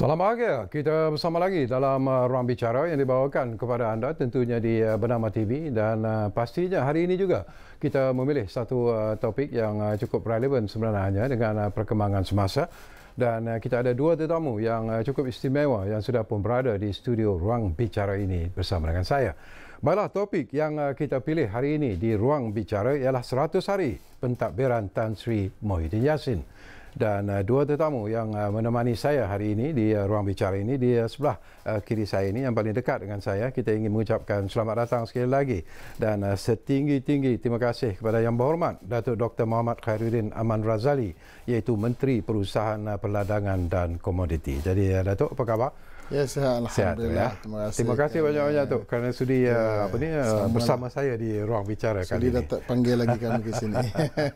Salam bahagia. Kita bersama lagi dalam uh, ruang bicara yang dibawakan kepada anda tentunya di uh, Bernama TV dan uh, pastinya hari ini juga kita memilih satu topik yang cukup relevan sebenarnya dengan perkembangan semasa dan kita ada dua tetamu yang cukup istimewa yang sudah pun berada di studio ruang bicara ini bersama dengan saya. Baiklah, topik yang kita pilih hari ini di ruang bicara ialah 100 hari pentadbiran Tan Sri Mohidin Yassin dan uh, dua tetamu yang uh, menemani saya hari ini di uh, ruang bicara ini di uh, sebelah uh, kiri saya ini yang paling dekat dengan saya kita ingin mengucapkan selamat datang sekali lagi dan uh, setinggi-tinggi terima kasih kepada yang berhormat Datuk Dr Muhammad Khairuddin Aman Razali iaitu Menteri Perusahaan uh, Perladangan dan Komoditi. Jadi uh, Datuk apa khabar? Ya, sehat ya. alhamdulillah. Sehat, ya. Terima kasih. Terima kasih banyak-banyak tu kerana sudi ya, eh, apa ni eh, bersama saya di ruang bicara sudi kali ini. Sudi datang panggil lagi kami ke sini.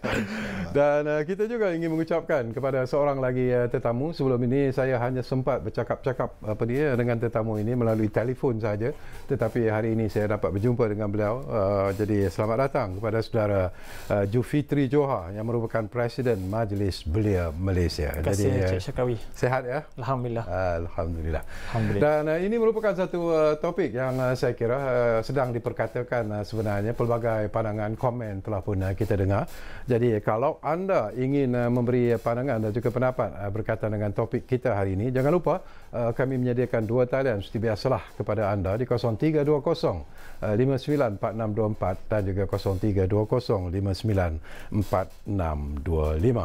Dan uh, kita juga ingin mengucapkan kepada seorang lagi uh, tetamu sebelum ini saya hanya sempat bercakap-cakap apa ni dengan tetamu ini melalui telefon saja tetapi hari ini saya dapat berjumpa dengan beliau. Uh, jadi selamat datang kepada saudara uh, Jufitri Johar yang merupakan presiden Majlis Belia Malaysia. Terima kasih, jadi Syakawi. Sehat ya? Alhamdulillah. Alhamdulillah. Dan uh, ini merupakan satu uh, topik yang uh, saya kira uh, sedang diperkatakan uh, sebenarnya pelbagai pandangan komen telah pun uh, kita dengar. Jadi kalau anda ingin uh, memberi pandangan dan juga pendapat uh, berkaitan dengan topik kita hari ini, jangan lupa uh, kami menyediakan dua talian seperti biasalah kepada anda di 0320 594624 dan juga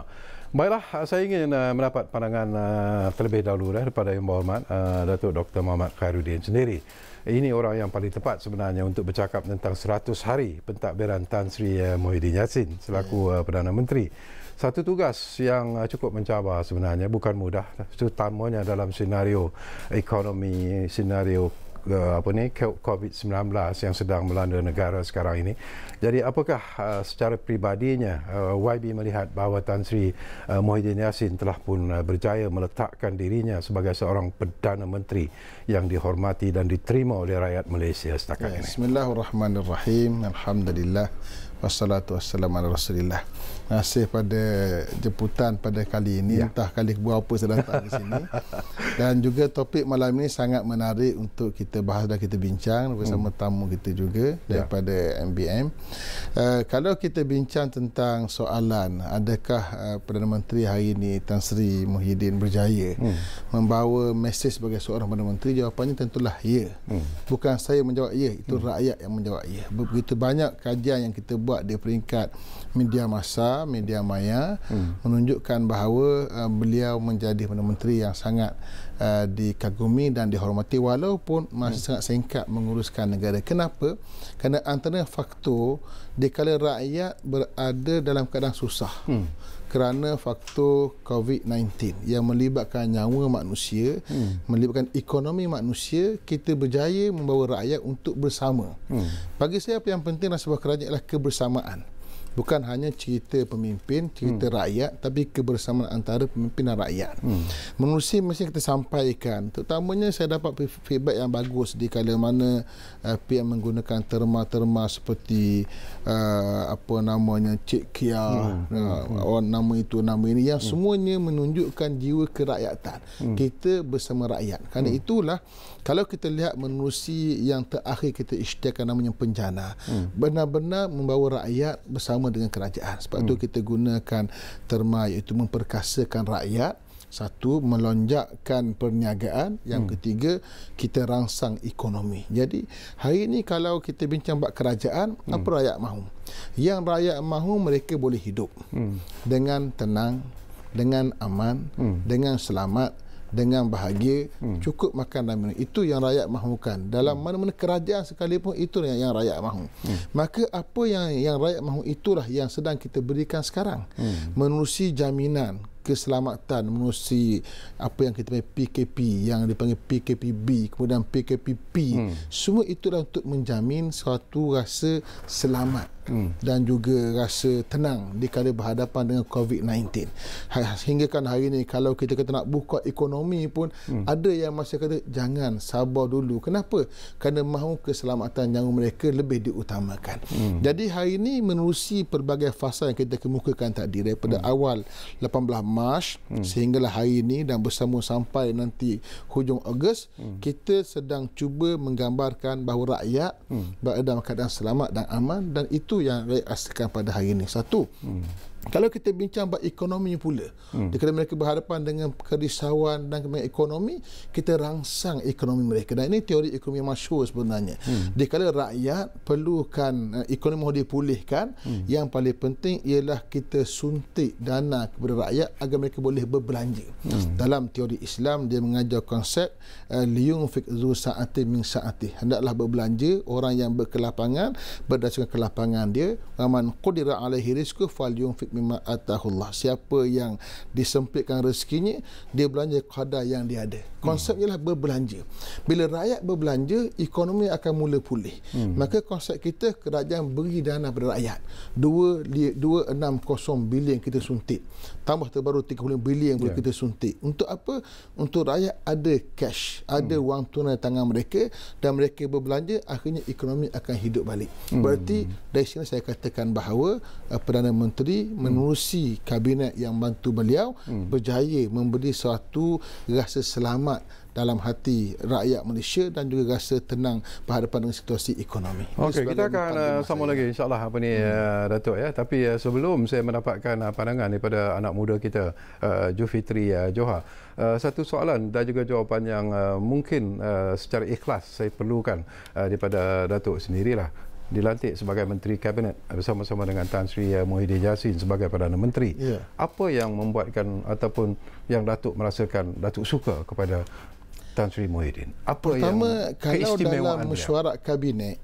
0320 Baiklah, eh, saya ingin uh, mendapat pandangan uh, terlebih dahulu eh, daripada Yang Berhormat uh, Datuk Dr. Muhammad Khairuddin sendiri. Ini orang yang paling tepat sebenarnya untuk bercakap tentang 100 hari pentadbiran Tan Sri uh, Muhyiddin Yassin selaku uh, Perdana Menteri. Satu tugas yang uh, cukup mencabar sebenarnya, bukan mudah. Terutamanya dalam senario ekonomi, senario uh, apa ni COVID-19 yang sedang melanda negara sekarang ini. Jadi apakah uh, secara pribadinya, uh, YB melihat bahawa Tan Sri uh, Muhyiddin Yassin telah pun uh, berjaya meletakkan dirinya sebagai seorang perdana menteri yang dihormati dan diterima oleh rakyat Malaysia setakat ini. Bismillahirrahmanirrahim. Alhamdulillah. Wassalatu wassalamu ala Rasulillah nasih pada jemputan pada kali ini ya. entah kali berapa saya datang di sini dan juga topik malam ini sangat menarik untuk kita bahas dan kita bincang hmm. bersama hmm. tamu kita juga ya. daripada ya. MBM uh, eh, kalau kita bincang tentang soalan adakah uh, Perdana Menteri hari ini Tan Sri Muhyiddin berjaya hmm. membawa mesej sebagai seorang Perdana Menteri jawapannya tentulah ya hmm. bukan saya menjawab ya itu hmm. rakyat yang menjawab ya begitu banyak kajian yang kita buat di peringkat media masa, media maya hmm. menunjukkan bahawa uh, beliau menjadi Perdana Menteri yang sangat uh, dikagumi dan dihormati walaupun masih hmm. sangat singkat menguruskan negara. Kenapa? Kerana antara faktor dikala rakyat berada dalam keadaan susah. Hmm kerana faktor COVID-19 yang melibatkan nyawa manusia, hmm. melibatkan ekonomi manusia, kita berjaya membawa rakyat untuk bersama. Hmm. Bagi saya apa yang penting dalam sebuah kerajaan adalah kebersamaan bukan hanya cerita pemimpin, cerita hmm. rakyat tapi kebersamaan antara pemimpin dan rakyat. Hmm. Menerusi mesti kita sampaikan. Terutamanya saya dapat feedback yang bagus di kala mana uh, eh, PM menggunakan terma-terma seperti uh, apa namanya Cik Kia, hmm. uh, orang nama itu nama ini yang hmm. semuanya menunjukkan jiwa kerakyatan. Hmm. Kita bersama rakyat. Karena hmm. itulah kalau kita lihat menerusi yang terakhir kita isytiharkan namanya penjana. Hmm. Benar-benar membawa rakyat bersama kerjasama dengan kerajaan. Sebab hmm. kita gunakan terma iaitu memperkasakan rakyat satu melonjakkan perniagaan yang hmm. ketiga kita rangsang ekonomi. Jadi hari ini kalau kita bincang bab kerajaan hmm. apa rakyat mahu? Yang rakyat mahu mereka boleh hidup hmm. dengan tenang, dengan aman, hmm. dengan selamat dengan bahagia hmm. cukup makan dan minum itu yang rakyat mahukan dalam hmm. mana-mana kerajaan sekalipun itu yang yang rakyat mahu hmm. maka apa yang yang rakyat mahu itulah yang sedang kita berikan sekarang hmm. menerusi jaminan keselamatan menerusi apa yang kita panggil PKP yang dipanggil PKPB kemudian PKPP hmm. semua itulah untuk menjamin suatu rasa selamat hmm. dan juga rasa tenang di kala berhadapan dengan COVID-19 sehingga ha, kan hari ini kalau kita kata nak buka ekonomi pun hmm. ada yang masih kata jangan sabar dulu kenapa? kerana mahu keselamatan yang mereka lebih diutamakan hmm. jadi hari ini menerusi pelbagai fasa yang kita kemukakan tadi daripada hmm. awal 18 March hmm. sehinggalah hari ini dan bersama sampai nanti hujung Ogos hmm. kita sedang cuba menggambarkan bahawa rakyat hmm. berada dalam keadaan selamat dan aman dan itu yang rakyat rasakan pada hari ini satu hmm. Kalau kita bincang bahagian ekonomi pula, hmm. kerana mereka berhadapan dengan kerisauan dan kemajuan ekonomi, kita rangsang ekonomi mereka. Dan ini teori ekonomi yang masyur sebenarnya. Hmm. Dikala rakyat perlukan eh, ekonomi yang dipulihkan, hmm. yang paling penting ialah kita suntik dana kepada rakyat agar mereka boleh berbelanja. Hmm. Dalam teori Islam, dia mengajar konsep eh, liung fikzu sa'ati min sa'ati. Hendaklah berbelanja orang yang berkelapangan, berdasarkan kelapangan dia. Raman qudira alaihi rizku fal liung fikmin mimma atahullah. Siapa yang disempitkan rezekinya, dia belanja kadar yang dia ada. Konsep hmm. ialah berbelanja. Bila rakyat berbelanja, ekonomi akan mula pulih. Hmm. Maka konsep kita kerajaan beri dana kepada rakyat. 260 bilion kita suntik. Tambah terbaru 35 bilion yang boleh yeah. kita suntik. Untuk apa? Untuk rakyat ada cash, ada hmm. wang tunai tangan mereka dan mereka berbelanja, akhirnya ekonomi akan hidup balik. Hmm. Berarti dari sini saya katakan bahawa eh, Perdana Menteri Hmm. menerusi hmm. kabinet yang bantu beliau hmm. berjaya memberi suatu rasa selamat dalam hati rakyat Malaysia dan juga rasa tenang berhadapan dengan situasi ekonomi. Okey, kita akan uh, sama lagi insya-Allah apa ni hmm. uh, Datuk ya. Tapi uh, sebelum saya mendapatkan uh, pandangan daripada anak muda kita uh, Jufitri uh, Johar. Uh, satu soalan dan juga jawapan yang uh, mungkin uh, secara ikhlas saya perlukan uh, daripada Datuk sendirilah dilantik sebagai menteri kabinet bersama-sama dengan Tan Sri eh, Muhyiddin Yassin sebagai perdana menteri. Yeah. Apa yang membuatkan ataupun yang Datuk merasakan Datuk suka kepada Tan Sri Muhyiddin? Apa Pertama, yang keistimewaan kalau dalam mesyuarat kabinet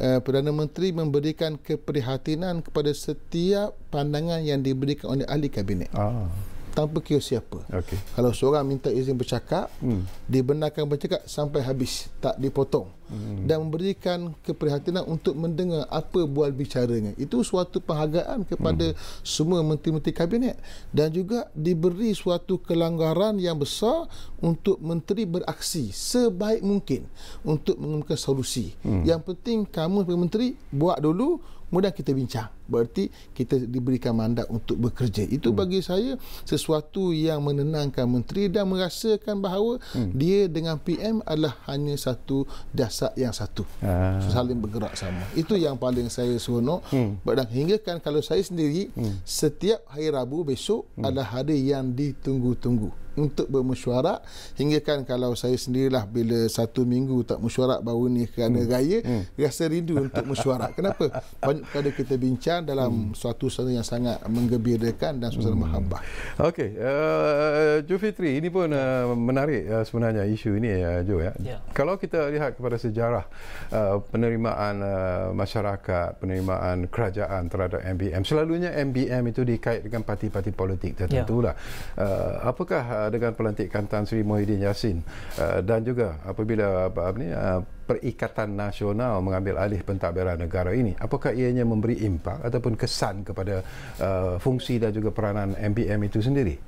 eh, Perdana Menteri memberikan keprihatinan kepada setiap pandangan yang diberikan oleh ahli kabinet. Ah tanpa kira siapa. Okay. Kalau seorang minta izin bercakap, hmm. dibenarkan bercakap sampai habis, tak dipotong. Hmm. Dan memberikan keprihatinan untuk mendengar apa bual bicaranya. Itu suatu penghargaan kepada hmm. semua menteri-menteri kabinet. Dan juga diberi suatu kelanggaran yang besar untuk menteri beraksi sebaik mungkin untuk mengemukakan solusi. Hmm. Yang penting kamu sebagai menteri, buat dulu, mudah kita bincang berarti kita diberikan mandat untuk bekerja. Itu hmm. bagi saya sesuatu yang menenangkan menteri dan merasakan bahawa hmm. dia dengan PM adalah hanya satu dasar yang satu. Ah. Saling bergerak sama. Itu yang paling saya seronok. Hmm. Dan hinggakan kalau saya sendiri, hmm. setiap hari Rabu besok hmm. adalah hari yang ditunggu-tunggu untuk bermesyuarat hinggakan kalau saya sendirilah bila satu minggu tak mesyuarat baru ni kerana hmm. raya hmm. rasa rindu untuk mesyuarat kenapa banyak kali kita bincang bincang dalam hmm. suatu suasana yang sangat menggembirakan dan suasana hmm. mahabbah. Okey, uh, Jo Fitri, ini pun uh, menarik uh, sebenarnya isu ini ya uh, Jo ya. Yeah. Kalau kita lihat kepada sejarah uh, penerimaan uh, masyarakat, penerimaan kerajaan terhadap MBM, selalunya MBM itu dikait dengan parti-parti politik ya. tertentulah. Yeah. Uh, apakah uh, dengan pelantikan Tan Sri Mohidin Yassin uh, dan juga apabila apa, apa ni uh, Perikatan Nasional mengambil alih pentadbiran negara ini apakah ianya memberi impak ataupun kesan kepada uh, fungsi dan juga peranan MPM itu sendiri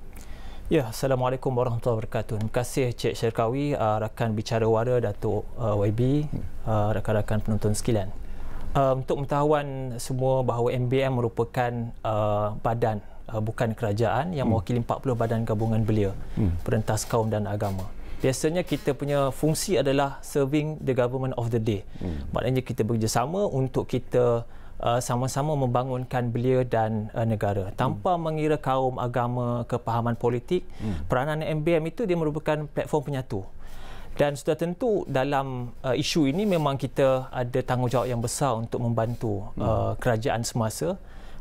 Ya, Assalamualaikum Warahmatullahi Wabarakatuh Terima kasih Cik Syarikawi, uh, rakan bicara wara Datuk uh, YB uh, rakan-rakan penonton sekalian uh, untuk mentahuan semua bahawa MBM merupakan uh, badan uh, bukan kerajaan yang hmm. mewakili 40 badan gabungan belia hmm. perintas kaum dan agama biasanya kita punya fungsi adalah serving the government of the day. Hmm. Maknanya kita bekerjasama untuk kita Uh, sama-sama membangunkan belia dan uh, negara tanpa hmm. mengira kaum agama kepahaman politik hmm. peranan MBM itu dia merupakan platform penyatu dan sudah tentu dalam uh, isu ini memang kita ada tanggungjawab yang besar untuk membantu hmm. uh, kerajaan semasa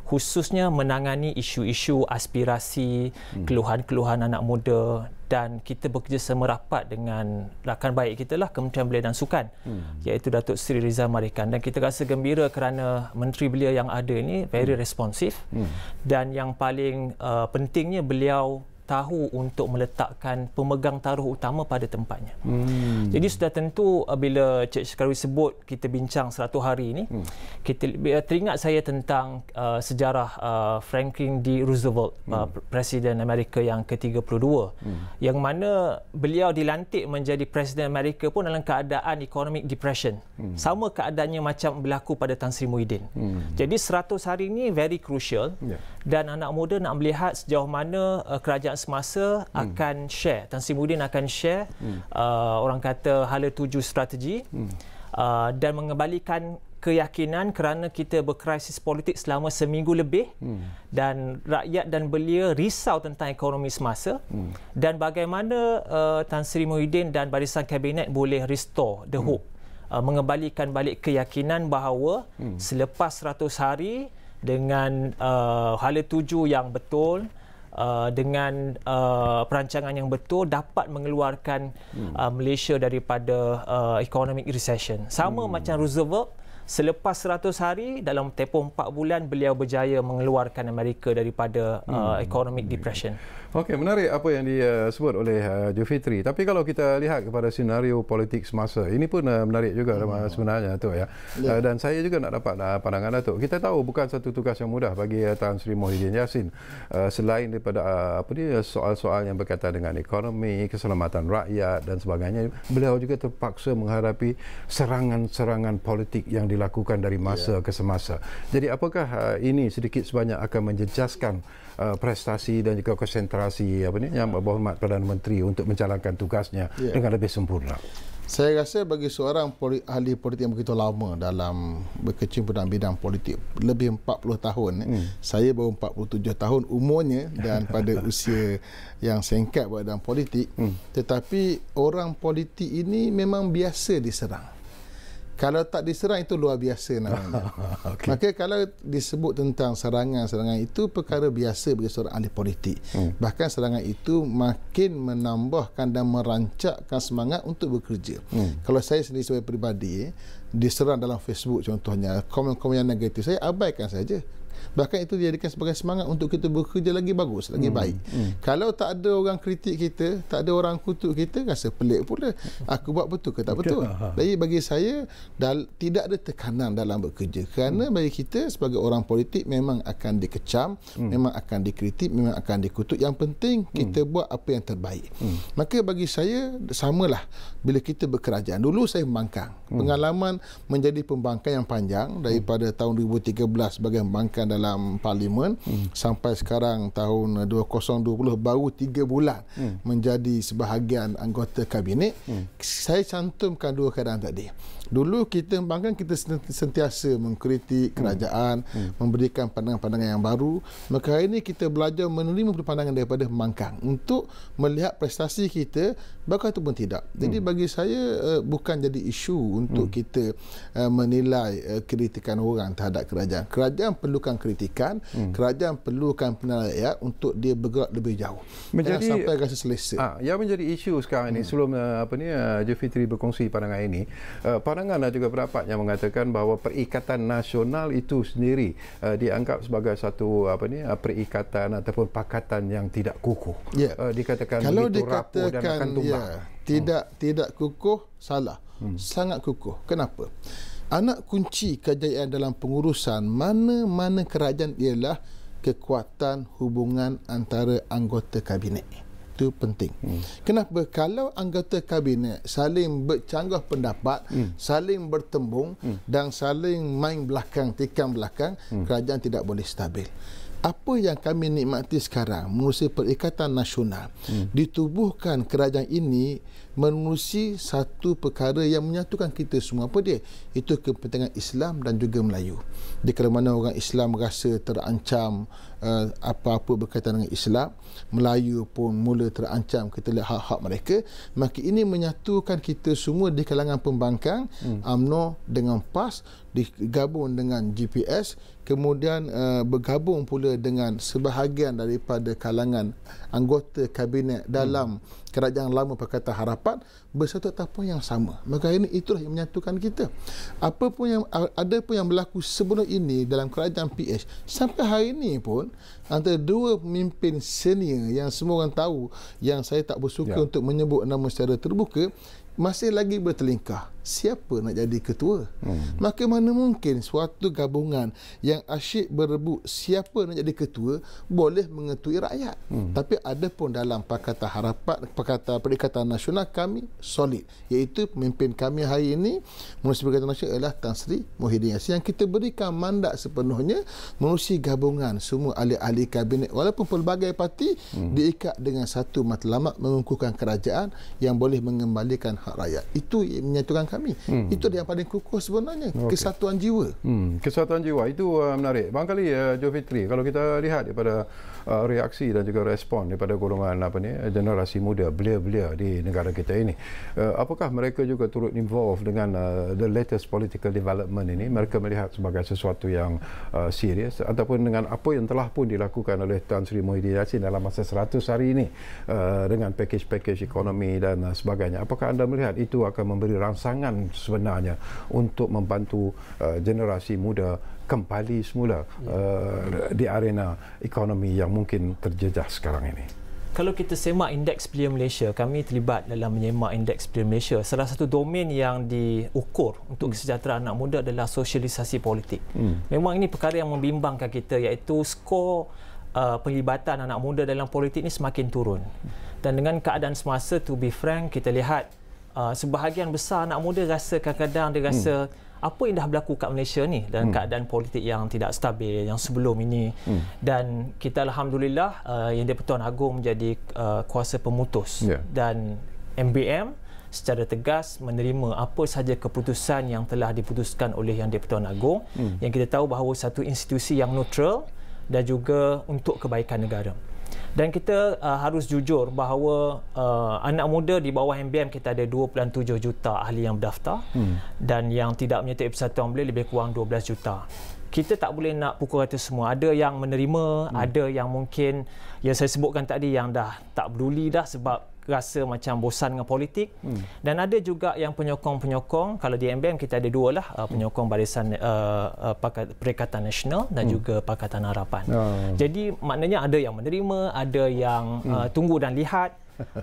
khususnya menangani isu-isu aspirasi hmm. keluhan-keluhan anak muda dan kita bekerjasama rapat dengan rakan baik kita lah Kementerian Belia dan Sukan hmm. iaitu Datuk Seri Rizal Marikan dan kita rasa gembira kerana Menteri Belia yang ada ini very hmm. responsive hmm. dan yang paling uh, pentingnya beliau tahu untuk meletakkan pemegang taruh utama pada tempatnya. Hmm. Jadi sudah tentu uh, bila Cik Sekarwi sebut kita bincang 100 hari ini, hmm. kita teringat saya tentang uh, sejarah uh, Franklin D. Roosevelt, uh, hmm. uh, Presiden Amerika yang ke-32 hmm. yang mana beliau dilantik menjadi Presiden Amerika pun dalam keadaan economic depression. Hmm. Sama keadaannya macam berlaku pada Tan Sri Muhyiddin. Hmm. Jadi 100 hari ini very crucial. Yeah dan anak muda nak melihat sejauh mana uh, kerajaan semasa hmm. akan share Tan Sri Mudin akan share hmm. uh, orang kata hala tuju strategi hmm. uh, dan mengembalikan keyakinan kerana kita berkrisis politik selama seminggu lebih hmm. dan rakyat dan belia risau tentang ekonomi semasa hmm. dan bagaimana uh, Tan Sri Muhyiddin dan barisan kabinet boleh restore the hmm. hope uh, mengembalikan balik keyakinan bahawa hmm. selepas 100 hari dengan uh, hala tuju yang betul Uh, dengan uh, perancangan yang betul dapat mengeluarkan hmm. uh, Malaysia daripada uh, economic recession sama hmm. macam Roosevelt hmm selepas 100 hari dalam tempoh 4 bulan beliau berjaya mengeluarkan Amerika daripada uh, hmm. uh, economic depression. Okey, menarik apa yang disebut oleh uh, Jufitri. Tapi kalau kita lihat kepada senario politik semasa, ini pun uh, menarik juga hmm. sebenarnya tu ya. Yeah. Uh, dan saya juga nak dapat uh, pandangan Datuk. Kita tahu bukan satu tugas yang mudah bagi uh, Tan Sri Mohidin Yassin uh, selain daripada uh, apa dia soal-soal yang berkaitan dengan ekonomi, keselamatan rakyat dan sebagainya, beliau juga terpaksa menghadapi serangan-serangan politik yang dilakukan dari masa yeah. ke semasa. Jadi apakah uh, ini sedikit sebanyak akan menjejaskan uh, prestasi dan juga konsentrasi apa ni yang ya. berhormat Perdana Menteri untuk menjalankan tugasnya yeah. dengan lebih sempurna? Saya rasa bagi seorang poli, ahli politik yang begitu lama dalam berkecimpung dalam bidang politik lebih 40 tahun eh, hmm. saya baru 47 tahun umurnya dan pada usia yang singkat dalam politik hmm. tetapi orang politik ini memang biasa diserang kalau tak diserang itu luar biasa namanya. okay. Maka kalau disebut tentang serangan-serangan itu perkara biasa bagi seorang ahli politik. Hmm. Bahkan serangan itu makin menambahkan dan merancakkan semangat untuk bekerja. Hmm. Kalau saya sendiri sebagai peribadi eh, diserang dalam Facebook contohnya komen-komen yang negatif saya abaikan saja bahkan itu dijadikan sebagai semangat untuk kita bekerja lagi bagus lagi hmm. baik hmm. kalau tak ada orang kritik kita tak ada orang kutuk kita rasa pelik pula aku buat betul ke tak betul jadi bagi saya tidak ada tekanan dalam bekerja kerana hmm. bagi kita sebagai orang politik memang akan dikecam hmm. memang akan dikritik memang akan dikutuk yang penting hmm. kita hmm. buat apa yang terbaik hmm. maka bagi saya samalah bila kita berkerajaan dulu saya membangkang hmm. pengalaman menjadi pembangkang yang panjang hmm. daripada hmm. tahun 2013 sebagai pembangkang dalam parlimen hmm. sampai sekarang tahun 2020 eh, baru 3 bulan hmm. menjadi sebahagian anggota kabinet hmm. saya cantumkan dua keadaan tadi dulu kita bangkan kita sentiasa mengkritik hmm. kerajaan hmm. Hmm. memberikan pandangan-pandangan yang baru maka hari ini kita belajar menerima pandangan daripada mangkang untuk melihat prestasi kita bakal itu tidak jadi hmm. bagi saya eh, bukan jadi isu untuk hmm. kita eh, menilai eh, kritikan orang terhadap kerajaan kerajaan perlukan kritikan hmm. kerajaan perlukan penilaian untuk dia bergerak lebih jauh menjadi, jangan sampai rasa selesa ah yang menjadi isu sekarang ini hmm. sebelum apa ni uh, Jufitri berkongsi pandangan ini uh, pandangan dan juga pendapat yang mengatakan bahawa perikatan nasional itu sendiri uh, dianggap sebagai satu apa ni uh, perikatan ataupun pakatan yang tidak kukuh. Yeah. Ya. Uh, dikatakan Kalau begitu dikatakan, rapuh dan akan tumbang. Yeah, tidak hmm. tidak kukuh salah. Hmm. Sangat kukuh. Kenapa? Anak kunci kejayaan dalam pengurusan mana-mana kerajaan ialah kekuatan hubungan antara anggota kabinet itu penting. Hmm. Kenapa? Kalau anggota kabinet saling bercanggah pendapat, hmm. saling bertembung hmm. dan saling main belakang, tikam belakang, hmm. kerajaan tidak boleh stabil. Apa yang kami nikmati sekarang, menurut Perikatan Nasional, hmm. ditubuhkan kerajaan ini menerusi satu perkara yang menyatukan kita semua apa dia itu kepentingan Islam dan juga Melayu di kala mana orang Islam rasa terancam uh, apa-apa berkaitan dengan Islam Melayu pun mula terancam kita lihat hak-hak mereka maka ini menyatukan kita semua di kalangan pembangkang hmm. UMNO dengan PAS digabung dengan GPS kemudian uh, bergabung pula dengan sebahagian daripada kalangan anggota kabinet dalam hmm kerajaan lama pakai harapan bersatu atas poin yang sama maka ini itulah yang menyatukan kita apa pun yang ada pun yang berlaku sebelum ini dalam kerajaan PH sampai hari ini pun antara dua pemimpin senior yang semua orang tahu yang saya tak bersuka ya. untuk menyebut nama secara terbuka masih lagi bertelingkah siapa nak jadi ketua. Hmm. Maka mana mungkin suatu gabungan yang asyik berebut siapa nak jadi ketua boleh mengetui rakyat. Hmm. Tapi ada pun dalam Pakatan Harapan, Pakatan Perikatan Nasional kami solid. Iaitu pemimpin kami hari ini, Menteri Perikatan Nasional adalah Tan Sri Muhyiddin Yassin yang kita berikan mandat sepenuhnya mengurusi gabungan semua ahli-ahli kabinet walaupun pelbagai parti hmm. diikat dengan satu matlamat mengukuhkan kerajaan yang boleh mengembalikan hak rakyat. Itu menyatukan kami. Hmm. Itu yang paling kukuh sebenarnya, okay. kesatuan jiwa. Hmm. Kesatuan jiwa, itu uh, menarik. Bangkali Kali, uh, Jo Fitri, kalau kita lihat daripada uh, reaksi dan juga respon daripada golongan apa ni, generasi muda, belia-belia di negara kita ini, uh, apakah mereka juga turut involved dengan uh, the latest political development ini? Mereka melihat sebagai sesuatu yang uh, serius ataupun dengan apa yang telah pun dilakukan oleh Tan Sri Muhyiddin Yassin dalam masa 100 hari ini uh, dengan pakej-pakej ekonomi dan uh, sebagainya. Apakah anda melihat itu akan memberi rangsangan kewangan sebenarnya untuk membantu uh, generasi muda kembali semula ya. uh, di arena ekonomi yang mungkin terjejas sekarang ini. Kalau kita semak indeks belia Malaysia, kami terlibat dalam menyemak indeks belia Malaysia. Salah satu domain yang diukur untuk hmm. kesejahteraan anak muda adalah sosialisasi politik. Hmm. Memang ini perkara yang membimbangkan kita iaitu skor uh, penglibatan anak muda dalam politik ini semakin turun. Dan dengan keadaan semasa, to be frank, kita lihat Ah, sebahagian besar anak muda rasa kadang-kadang dia rasa hmm. apa yang dah berlaku kat Malaysia ni dalam hmm. keadaan politik yang tidak stabil yang sebelum ini hmm. dan kita alhamdulillah uh, yang di-Pertuan Agong menjadi uh, ah, kuasa pemutus yeah. dan MBM secara tegas menerima apa sahaja keputusan yang telah diputuskan oleh yang di-Pertuan Agong hmm. yang kita tahu bahawa satu institusi yang neutral dan juga untuk kebaikan negara. Dan kita uh, harus jujur bahawa uh, anak muda di bawah MBM kita ada 2.7 juta ahli yang berdaftar hmm. dan yang tidak menyertai persatuan boleh lebih kurang 12 juta. Kita tak boleh nak pukul rata semua. Ada yang menerima, hmm. ada yang mungkin yang saya sebutkan tadi yang dah tak peduli dah sebab rasa macam bosan dengan politik hmm. dan ada juga yang penyokong-penyokong kalau di MBM kita ada dua lah uh, penyokong barisan uh, uh, Perikatan Nasional dan hmm. juga Pakatan Harapan oh. jadi maknanya ada yang menerima ada yang uh, hmm. tunggu dan lihat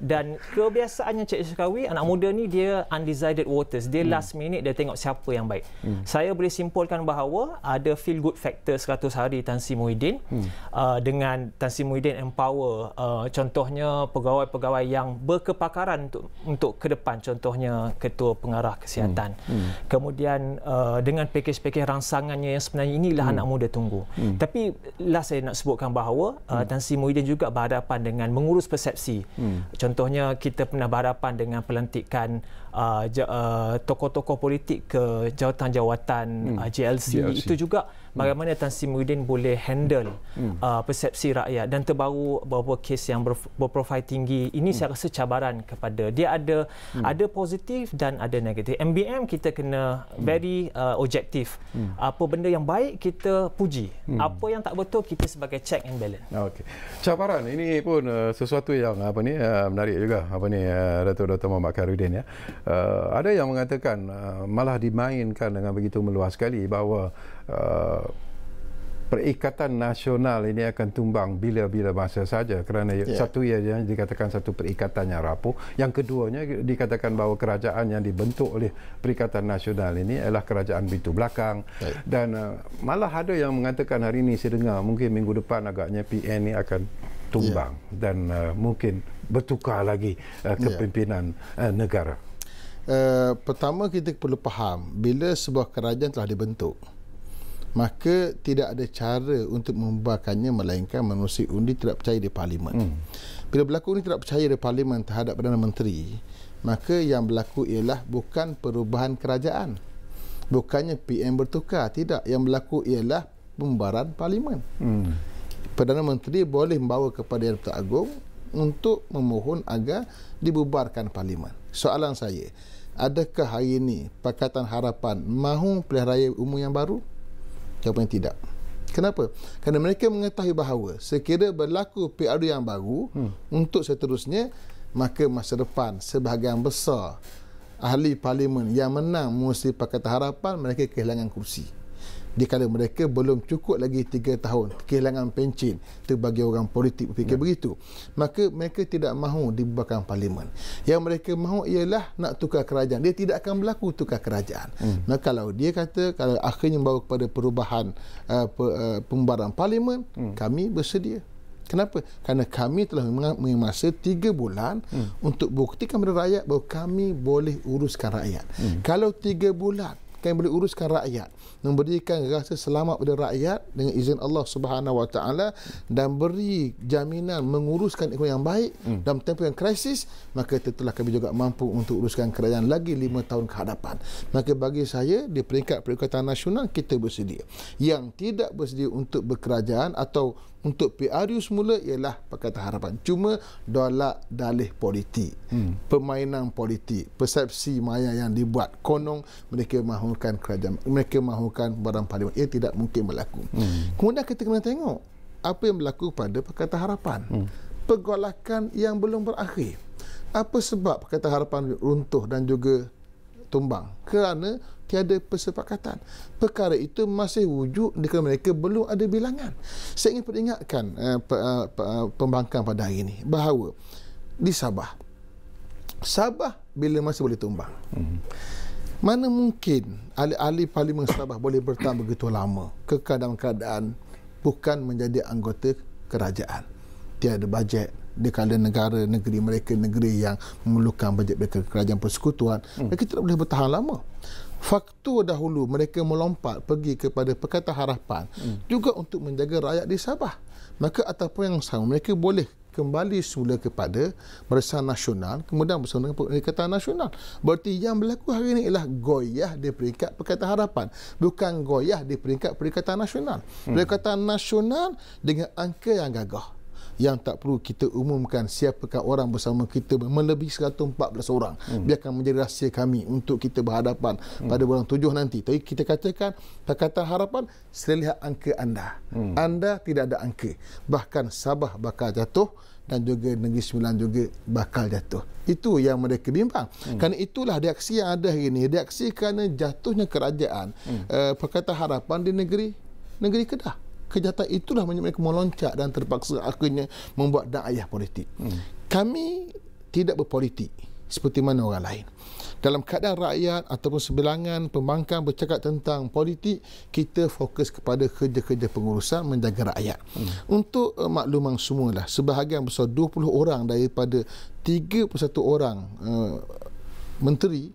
dan kebiasaannya Cik Syukawi anak muda ni dia undecided waters dia hmm. last minute dia tengok siapa yang baik hmm. saya boleh simpulkan bahawa ada feel good factor 100 hari Tan Sri Muhyiddin hmm. uh, dengan Tan Sri Muhyiddin empower uh, contohnya pegawai-pegawai yang berkepakaran untuk, untuk ke depan contohnya ketua pengarah kesihatan hmm. Hmm. kemudian uh, dengan pakej-pakej rangsangannya yang sebenarnya inilah hmm. anak muda tunggu hmm. tapi last saya nak sebutkan bahawa uh, hmm. Tan Sri Muhyiddin juga berhadapan dengan mengurus persepsi hmm contohnya kita pernah berhadapan dengan pelantikan Uh, uh, tokoh-tokoh politik ke jawatan-jawatan hmm. uh, JLC, JLC itu juga hmm. bagaimana Tan Sri Muhyiddin boleh handle hmm. uh, persepsi rakyat dan terbaru beberapa kes yang ber- berprofil tinggi ini hmm. saya rasa cabaran kepada dia ada hmm. ada positif dan ada negatif MBM kita kena hmm. very uh, objektif hmm. apa benda yang baik kita puji hmm. apa yang tak betul kita sebagai check and balance okey cabaran ini pun uh, sesuatu yang apa ni uh, menarik juga apa ni uh, Datuk Dr Muhammad Karudin ya uh, ada yang mengatakan uh, malah dimainkan dengan begitu meluas sekali bahawa uh, Perikatan nasional ini akan tumbang bila-bila masa saja kerana yeah. satu ia yang dikatakan satu perikatan yang rapuh. Yang keduanya dikatakan bahawa kerajaan yang dibentuk oleh perikatan nasional ini adalah kerajaan pintu belakang. Right. Dan uh, malah ada yang mengatakan hari ini saya dengar mungkin minggu depan agaknya PN ini akan tumbang yeah. dan uh, mungkin bertukar lagi uh, kepimpinan yeah. uh, negara. Eh, pertama kita perlu faham bila sebuah kerajaan telah dibentuk maka tidak ada cara untuk membubarkannya melainkan menerusi undi tidak percaya di parlimen. Hmm. Bila berlaku undi tidak percaya di parlimen terhadap Perdana Menteri, maka yang berlaku ialah bukan perubahan kerajaan. Bukannya PM bertukar, tidak. Yang berlaku ialah pembaran parlimen. Hmm. Perdana Menteri boleh membawa kepada Yang agung untuk memohon agar dibubarkan parlimen soalan saya adakah hari ini Pakatan Harapan mahu pilihan raya umum yang baru Jawapan tidak kenapa kerana mereka mengetahui bahawa sekira berlaku PRU yang baru hmm. untuk seterusnya maka masa depan sebahagian besar ahli parlimen yang menang mengusir Pakatan Harapan mereka kehilangan kursi dikala mereka belum cukup lagi 3 tahun kehilangan pencin itu bagi orang politik berfikir ya. begitu maka mereka tidak mahu dibubarkan parlimen yang mereka mahu ialah nak tukar kerajaan dia tidak akan berlaku tukar kerajaan hmm. maka kalau dia kata kalau akhirnya membawa kepada perubahan uh, pe, uh, pembubaran parlimen hmm. kami bersedia kenapa kerana kami telah mengambil masa 3 bulan hmm. untuk buktikan kepada rakyat bahawa kami boleh uruskan rakyat hmm. kalau tiga bulan kami boleh uruskan rakyat memberikan rasa selamat kepada rakyat dengan izin Allah Subhanahu Wa Taala dan beri jaminan menguruskan ekonomi yang baik hmm. dalam tempoh yang krisis maka tetulah kami juga mampu untuk uruskan kerajaan lagi lima tahun ke hadapan maka bagi saya di peringkat perikatan nasional kita bersedia yang tidak bersedia untuk berkerajaan atau untuk PRU semula ialah Pakatan Harapan. Cuma dolak dalih politik, hmm. permainan politik, persepsi maya yang dibuat. konon mereka mahukan kerajaan, mereka mahukan barang parlimen. Ia tidak mungkin berlaku. Hmm. Kemudian kita kena tengok apa yang berlaku pada Pakatan Harapan. Hmm. Pergolakan yang belum berakhir. Apa sebab Pakatan Harapan runtuh dan juga tumbang? Kerana tiada persepakatan. Perkara itu masih wujud di kalangan mereka belum ada bilangan. Saya ingin peringatkan uh, pembangkang pada hari ini bahawa di Sabah Sabah bila masih boleh tumbang? Mm-hmm. Mana mungkin ahli-ahli parlimen Sabah boleh bertahan begitu lama ke keadaan-keadaan bukan menjadi anggota kerajaan. Tiada bajet di kalangan negara negeri mereka negeri yang memerlukan bajet mereka kerajaan persekutuan hmm. mereka tidak boleh bertahan lama faktor dahulu mereka melompat pergi kepada Pekatan Harapan hmm. juga untuk menjaga rakyat di Sabah. Maka ataupun yang sama, mereka boleh kembali semula kepada Barisan Nasional kemudian bersama dengan Pekatan Nasional. Berarti yang berlaku hari ini ialah goyah di peringkat Pekatan Harapan. Bukan goyah di peringkat Perikatan Nasional. Hmm. Perikatan Nasional dengan angka yang gagah yang tak perlu kita umumkan siapakah orang bersama kita melebihi 114 orang hmm. biarkan menjadi rahsia kami untuk kita berhadapan hmm. pada bulan tujuh nanti tapi kita katakan perkataan harapan sila lihat angka anda hmm. anda tidak ada angka bahkan Sabah bakal jatuh dan juga Negeri Sembilan juga bakal jatuh. Itu yang mereka bimbang. Hmm. Kerana itulah reaksi yang ada hari ini. Reaksi kerana jatuhnya kerajaan. Hmm. Uh, eh, perkataan harapan di negeri negeri Kedah. Hmm kejahatan itulah menyebabkan mereka meloncat dan terpaksa akhirnya membuat da'ayah politik. Hmm. Kami tidak berpolitik seperti mana orang lain. Dalam keadaan rakyat ataupun sebilangan pembangkang bercakap tentang politik, kita fokus kepada kerja-kerja pengurusan menjaga rakyat. Hmm. Untuk uh, makluman semualah, sebahagian besar 20 orang daripada 31 orang uh, menteri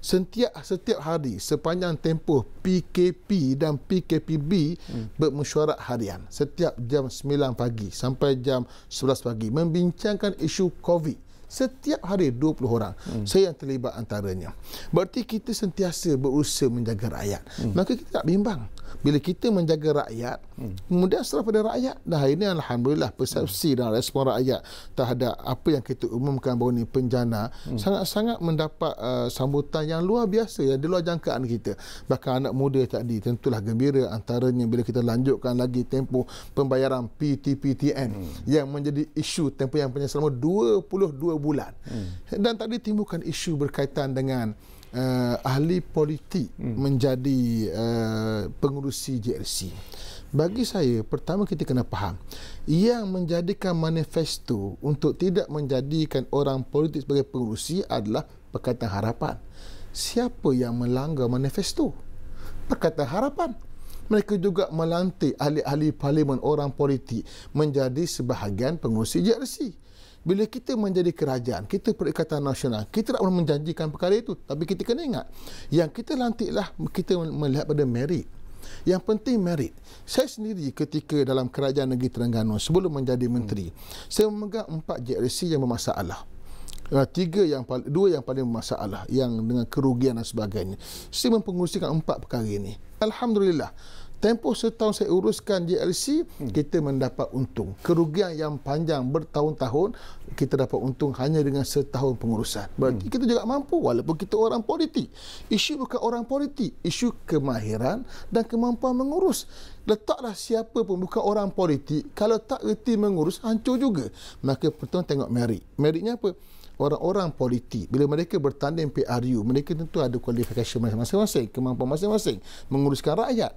setiap setiap hari sepanjang tempoh PKP dan PKPB hmm. bermesyuarat harian setiap jam 9 pagi sampai jam 11 pagi membincangkan isu COVID setiap hari 20 orang hmm. saya yang terlibat antaranya berarti kita sentiasa berusaha menjaga rakyat hmm. maka kita tak bimbang bila kita menjaga rakyat hmm. kemudian setelah pada rakyat dah ini alhamdulillah persepsi hmm. dan respon rakyat terhadap apa yang kita umumkan baru ini penjana hmm. sangat-sangat mendapat uh, sambutan yang luar biasa yang di luar jangkaan kita bahkan anak muda tadi tentulah gembira antaranya bila kita lanjutkan lagi tempoh pembayaran PTPTN hmm. yang menjadi isu tempoh yang panjang selama 22 bulan hmm. dan tadi timbulkan isu berkaitan dengan uh, ahli politik hmm. menjadi uh, pengurusi JRC. Bagi saya, pertama kita kena faham yang menjadikan manifesto untuk tidak menjadikan orang politik sebagai pengurusi adalah Perkataan Harapan. Siapa yang melanggar manifesto? Perkataan Harapan. Mereka juga melantik ahli-ahli parlimen orang politik menjadi sebahagian pengurusi JRC bila kita menjadi kerajaan, kita perikatan nasional, kita tak pernah menjanjikan perkara itu. Tapi kita kena ingat, yang kita lantiklah, kita melihat pada merit. Yang penting merit. Saya sendiri ketika dalam kerajaan negeri Terengganu, sebelum menjadi menteri, hmm. saya memegang empat JRC yang bermasalah. Uh, tiga yang dua yang paling bermasalah yang dengan kerugian dan sebagainya. Saya mempengurusikan empat perkara ini. Alhamdulillah, tempoh setahun saya uruskan JLC hmm. kita mendapat untung kerugian yang panjang bertahun-tahun kita dapat untung hanya dengan setahun pengurusan berarti hmm. kita juga mampu walaupun kita orang politik isu bukan orang politik isu kemahiran dan kemampuan mengurus letaklah siapa pun bukan orang politik kalau tak reti mengurus hancur juga maka pertama tengok merit meritnya apa orang-orang politik bila mereka bertanding PRU mereka tentu ada kualifikasi masing-masing kemampuan masing-masing menguruskan rakyat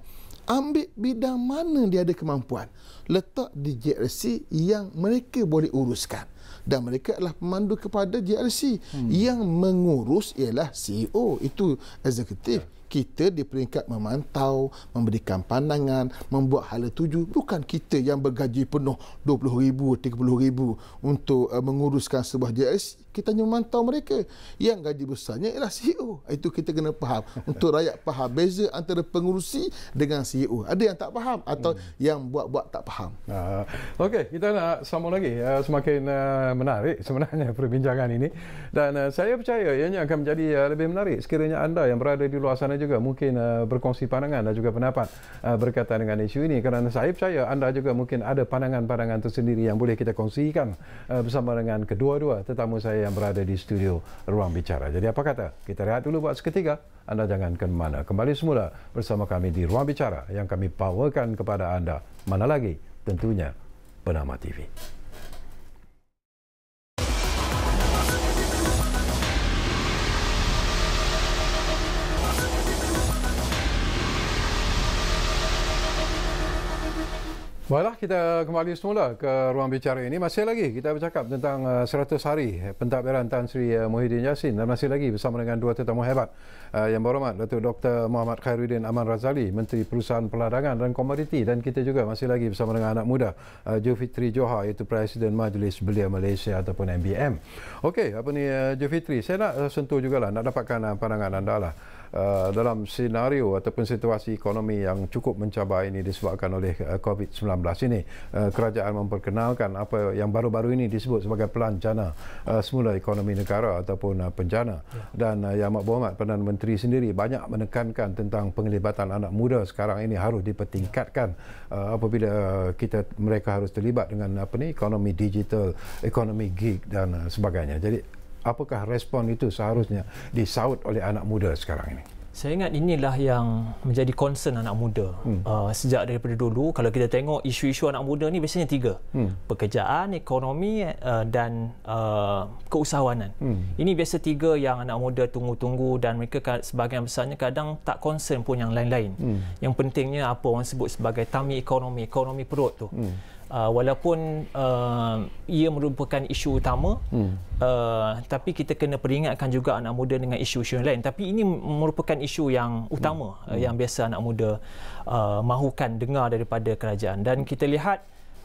ambil bidang mana dia ada kemampuan letak di JRC yang mereka boleh uruskan dan mereka adalah pemandu kepada JRC hmm. yang mengurus ialah CEO itu eksekutif yeah kita di peringkat memantau, memberikan pandangan, membuat hala tuju. Bukan kita yang bergaji penuh RM20,000, RM30,000 untuk uh, menguruskan sebuah JLC. Kita hanya memantau mereka. Yang gaji besarnya ialah CEO. Itu kita kena faham. Untuk rakyat faham. Beza antara pengurusi dengan CEO. Ada yang tak faham atau hmm. yang buat-buat tak faham. Uh, Okey, kita nak sambung lagi. Uh, semakin uh, menarik sebenarnya perbincangan ini. Dan uh, saya percaya ianya akan menjadi uh, lebih menarik sekiranya anda yang berada di luar sana juga mungkin uh, berkongsi pandangan dan juga pendapat uh, berkaitan dengan isu ini kerana saya percaya anda juga mungkin ada pandangan-pandangan tersendiri yang boleh kita kongsikan uh, bersama dengan kedua-dua tetamu saya yang berada di studio Ruang Bicara. Jadi apa kata? Kita rehat dulu buat seketika. Anda jangan ke mana. Kembali semula bersama kami di Ruang Bicara yang kami bawakan kepada anda. Mana lagi? Tentunya Penama TV. TV. Baiklah, kita kembali semula ke ruang bicara ini. Masih lagi kita bercakap tentang 100 uh, hari pentadbiran Tan Sri uh, Muhyiddin Yassin dan masih lagi bersama dengan dua tetamu hebat uh, yang berhormat, Datuk Dr. Muhammad Khairuddin Aman Razali, Menteri Perusahaan Perladangan dan Komoditi dan kita juga masih lagi bersama dengan anak muda Jufitri Johar iaitu Presiden Majlis Belia Malaysia ataupun MBM. Okey, apa ni Jufitri, saya nak sentuh juga lah, nak dapatkan pandangan anda lah. Uh, dalam senario ataupun situasi ekonomi yang cukup mencabar ini disebabkan oleh uh, COVID-19 ini uh, kerajaan memperkenalkan apa yang baru-baru ini disebut sebagai pelan jana uh, semula ekonomi negara ataupun uh, penjana ya. dan uh, Yang Amat Berhormat Perdana Menteri sendiri banyak menekankan tentang penglibatan anak muda sekarang ini harus dipertingkatkan uh, apabila uh, kita mereka harus terlibat dengan apa ni ekonomi digital ekonomi gig dan uh, sebagainya jadi apakah respon itu seharusnya disaut oleh anak muda sekarang ini? Saya ingat inilah yang menjadi concern anak muda. Hmm. Uh, sejak daripada dulu, kalau kita tengok isu-isu anak muda ni biasanya tiga. Hmm. Pekerjaan, ekonomi uh, dan uh, keusahawanan. Hmm. Ini biasa tiga yang anak muda tunggu-tunggu dan mereka sebagian besarnya kadang tak concern pun yang lain-lain. Hmm. Yang pentingnya apa orang sebut sebagai tami ekonomi, ekonomi perut tu. Hmm uh, walaupun uh, ia merupakan isu utama hmm. uh, tapi kita kena peringatkan juga anak muda dengan isu-isu lain tapi ini merupakan isu yang utama hmm. uh, yang biasa anak muda uh, mahukan dengar daripada kerajaan dan kita lihat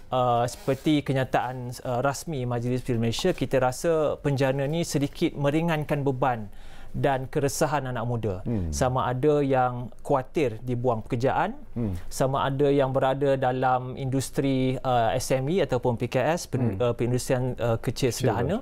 Uh, seperti kenyataan uh, rasmi Majlis Film Malaysia kita rasa penjana ini sedikit meringankan beban dan keresahan anak muda. Hmm. Sama ada yang kuatir dibuang pekerjaan, hmm. sama ada yang berada dalam industri uh, SME ataupun PKS, hmm. uh, perindustrian uh, kecil, kecil sederhana.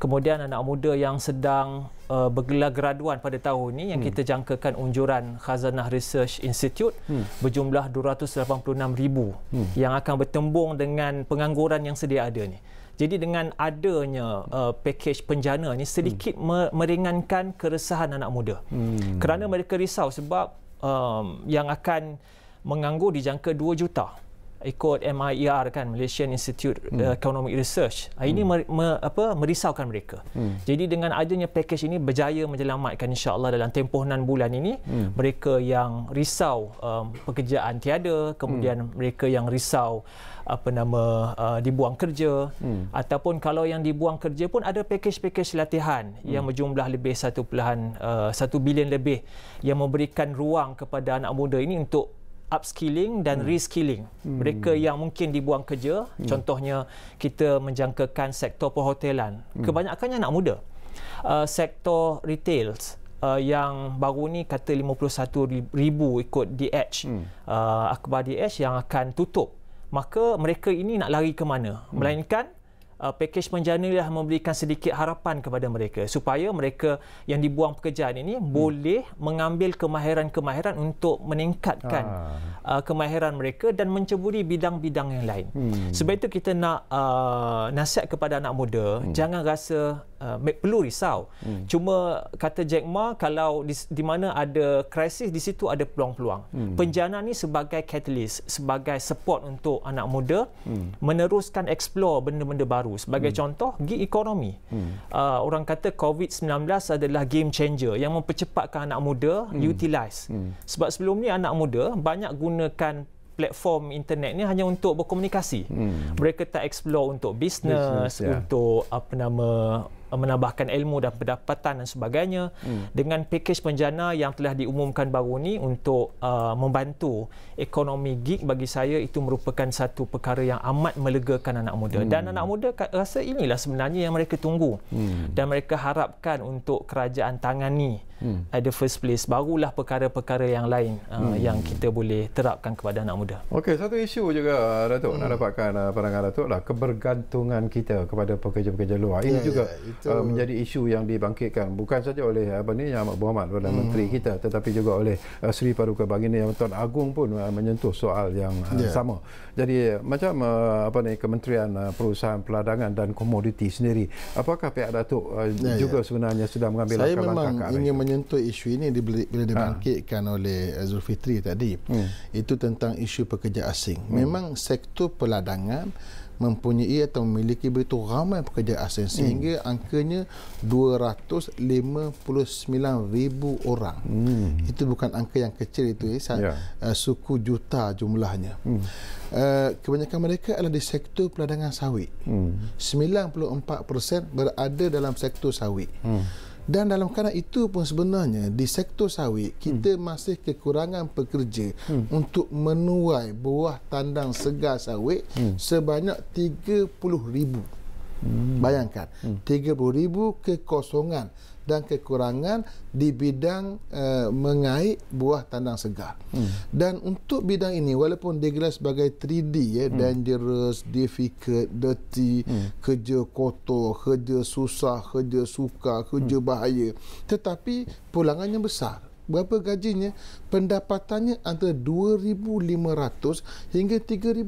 Kemudian anak muda yang sedang uh, bergelar graduan pada tahun ini yang hmm. kita jangkakan unjuran Khazanah Research Institute hmm. berjumlah 286,000 hmm. yang akan bertembung dengan pengangguran yang sedia ada ni. Jadi dengan adanya uh, pakej penjana ini sedikit hmm. meringankan keresahan anak muda. Hmm. Kerana mereka risau sebab um, yang akan menganggur dijangka 2 juta ikut MIER kan Malaysian Institute hmm. Uh, Economic Research ini hmm. me, apa merisaukan mereka. Hmm. Jadi dengan adanya package ini berjaya menyelamatkan Insyaallah dalam tempoh 6 bulan ini hmm. mereka yang risau um, pekerjaan tiada kemudian hmm. mereka yang risau apa nama uh, dibuang kerja hmm. ataupun kalau yang dibuang kerja pun ada package-package latihan hmm. yang berjumlah lebih 1.1 uh, bilion lebih yang memberikan ruang kepada anak muda ini untuk upskilling dan hmm. reskilling. Hmm. Mereka yang mungkin dibuang kerja, hmm. contohnya kita menjangkakan sektor perhotelan. Hmm. Kebanyakannya anak muda. Uh, sektor retail uh, yang baru ni kata 51 ribu ikut DH, hmm. uh, akhbar DH yang akan tutup. Maka mereka ini nak lari ke mana? Hmm. Melainkan uh, pakej penjanalah memberikan sedikit harapan kepada mereka supaya mereka yang dibuang pekerjaan ini hmm. boleh mengambil kemahiran-kemahiran untuk meningkatkan ah. uh, kemahiran mereka dan menceburi bidang-bidang yang lain. Hmm. Sebab itu kita nak uh, nasihat kepada anak muda hmm. jangan rasa uh, perlu risau. Hmm. Cuma kata Jack Ma kalau di, di mana ada krisis di situ ada peluang-peluang. Hmm. Penjana ni sebagai katalis, sebagai support untuk anak muda hmm. meneruskan explore benda-benda baru baru. Sebagai hmm. contoh, gig ekonomi. Hmm. Uh, orang kata COVID-19 adalah game changer yang mempercepatkan anak muda hmm. utilize. Hmm. Sebab sebelum ni anak muda banyak gunakan platform internet ni hanya untuk berkomunikasi. Hmm. Mereka tak explore untuk bisnes, business yeah. untuk apa nama Eh, menambahkan ilmu dan pendapatan dan sebagainya hmm. dengan pakej penjana yang telah diumumkan baru ini untuk uh, membantu ekonomi gig bagi saya itu merupakan satu perkara yang amat melegakan anak muda hmm. dan anak muda rasa inilah sebenarnya yang mereka tunggu hmm. dan mereka harapkan untuk kerajaan tangani hmm. at the first place barulah perkara-perkara yang lain uh, hmm. yang kita boleh terapkan kepada anak muda. Okey, satu isu juga Datuk hmm. nak dapatkan uh, pandangan Datuk lah kebergantungan kita kepada pekerja-pekerja luar. Ini yeah, juga yeah. Ya. Uh, menjadi isu yang dibangkitkan bukan saja oleh eh, apa ni yang Muhammad Perdana hmm. Menteri kita tetapi juga oleh uh, eh, Sri Paduka Baginda yang Tuan Agung pun uh, menyentuh soal yang uh, yeah. sama. Jadi macam uh, apa ni Kementerian uh, Perusahaan Peladangan dan Komoditi sendiri apakah pihak Datuk uh, yeah, ya. juga yeah. sebenarnya sudah mengambil langkah Saya memang ingin itu? menyentuh isu ini bila ha. dibangkitkan ha. oleh Zulfitri tadi. Hmm. Itu tentang isu pekerja asing. Hmm. Memang sektor peladangan mempunyai atau memiliki begitu ramai pekerja asing hmm. sehingga hmm. angkanya 259 ribu orang. Hmm. Itu bukan angka yang kecil itu eh, ya, yeah. suku juta jumlahnya. Hmm. Uh, kebanyakan mereka adalah di sektor peladangan sawit. Hmm. 94% berada dalam sektor sawit. Hmm dan dalam keadaan itu pun sebenarnya di sektor sawit kita hmm. masih kekurangan pekerja hmm. untuk menuai buah tandang segar sawit hmm. sebanyak 30,000 hmm. bayangkan hmm. ribu kekosongan dan kekurangan di bidang uh, mengait buah tandang segar. Hmm. Dan untuk bidang ini walaupun digelar sebagai 3D ya hmm. dangerous, difficult, dirty, hmm. kerja kotor, kerja susah, kerja sukar, kerja hmm. bahaya, tetapi pulangannya besar berapa gajinya pendapatannya antara 2500 hingga 3500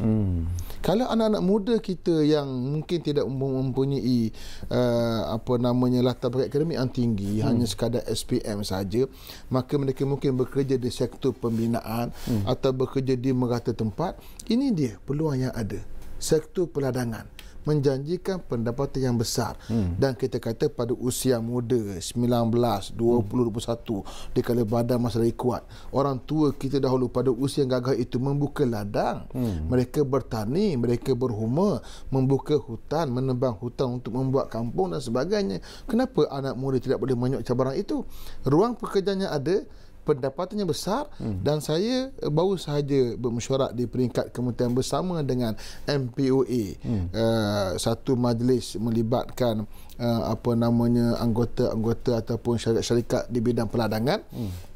mm. kalau anak-anak muda kita yang mungkin tidak mempunyai uh, apa namanya latar belakang akademik yang tinggi mm. hanya sekadar SPM saja maka mereka mungkin bekerja di sektor pembinaan mm. atau bekerja di merata tempat ini dia peluang yang ada sektor peladangan menjanjikan pendapatan yang besar hmm. dan kita kata pada usia muda 19 20 hmm. 21 dikala badan masih lagi kuat orang tua kita dahulu pada usia yang gagah itu membuka ladang hmm. mereka bertani mereka berhuma membuka hutan menebang hutan untuk membuat kampung dan sebagainya kenapa anak muda tidak boleh menyok cabaran itu ruang pekerjaannya ada pendapatannya besar hmm. dan saya baru sahaja bermesyuarat di peringkat kementerian bersama dengan MPOA hmm. uh, satu majlis melibatkan uh, apa namanya anggota-anggota ataupun syarikat-syarikat di bidang peladangan hmm.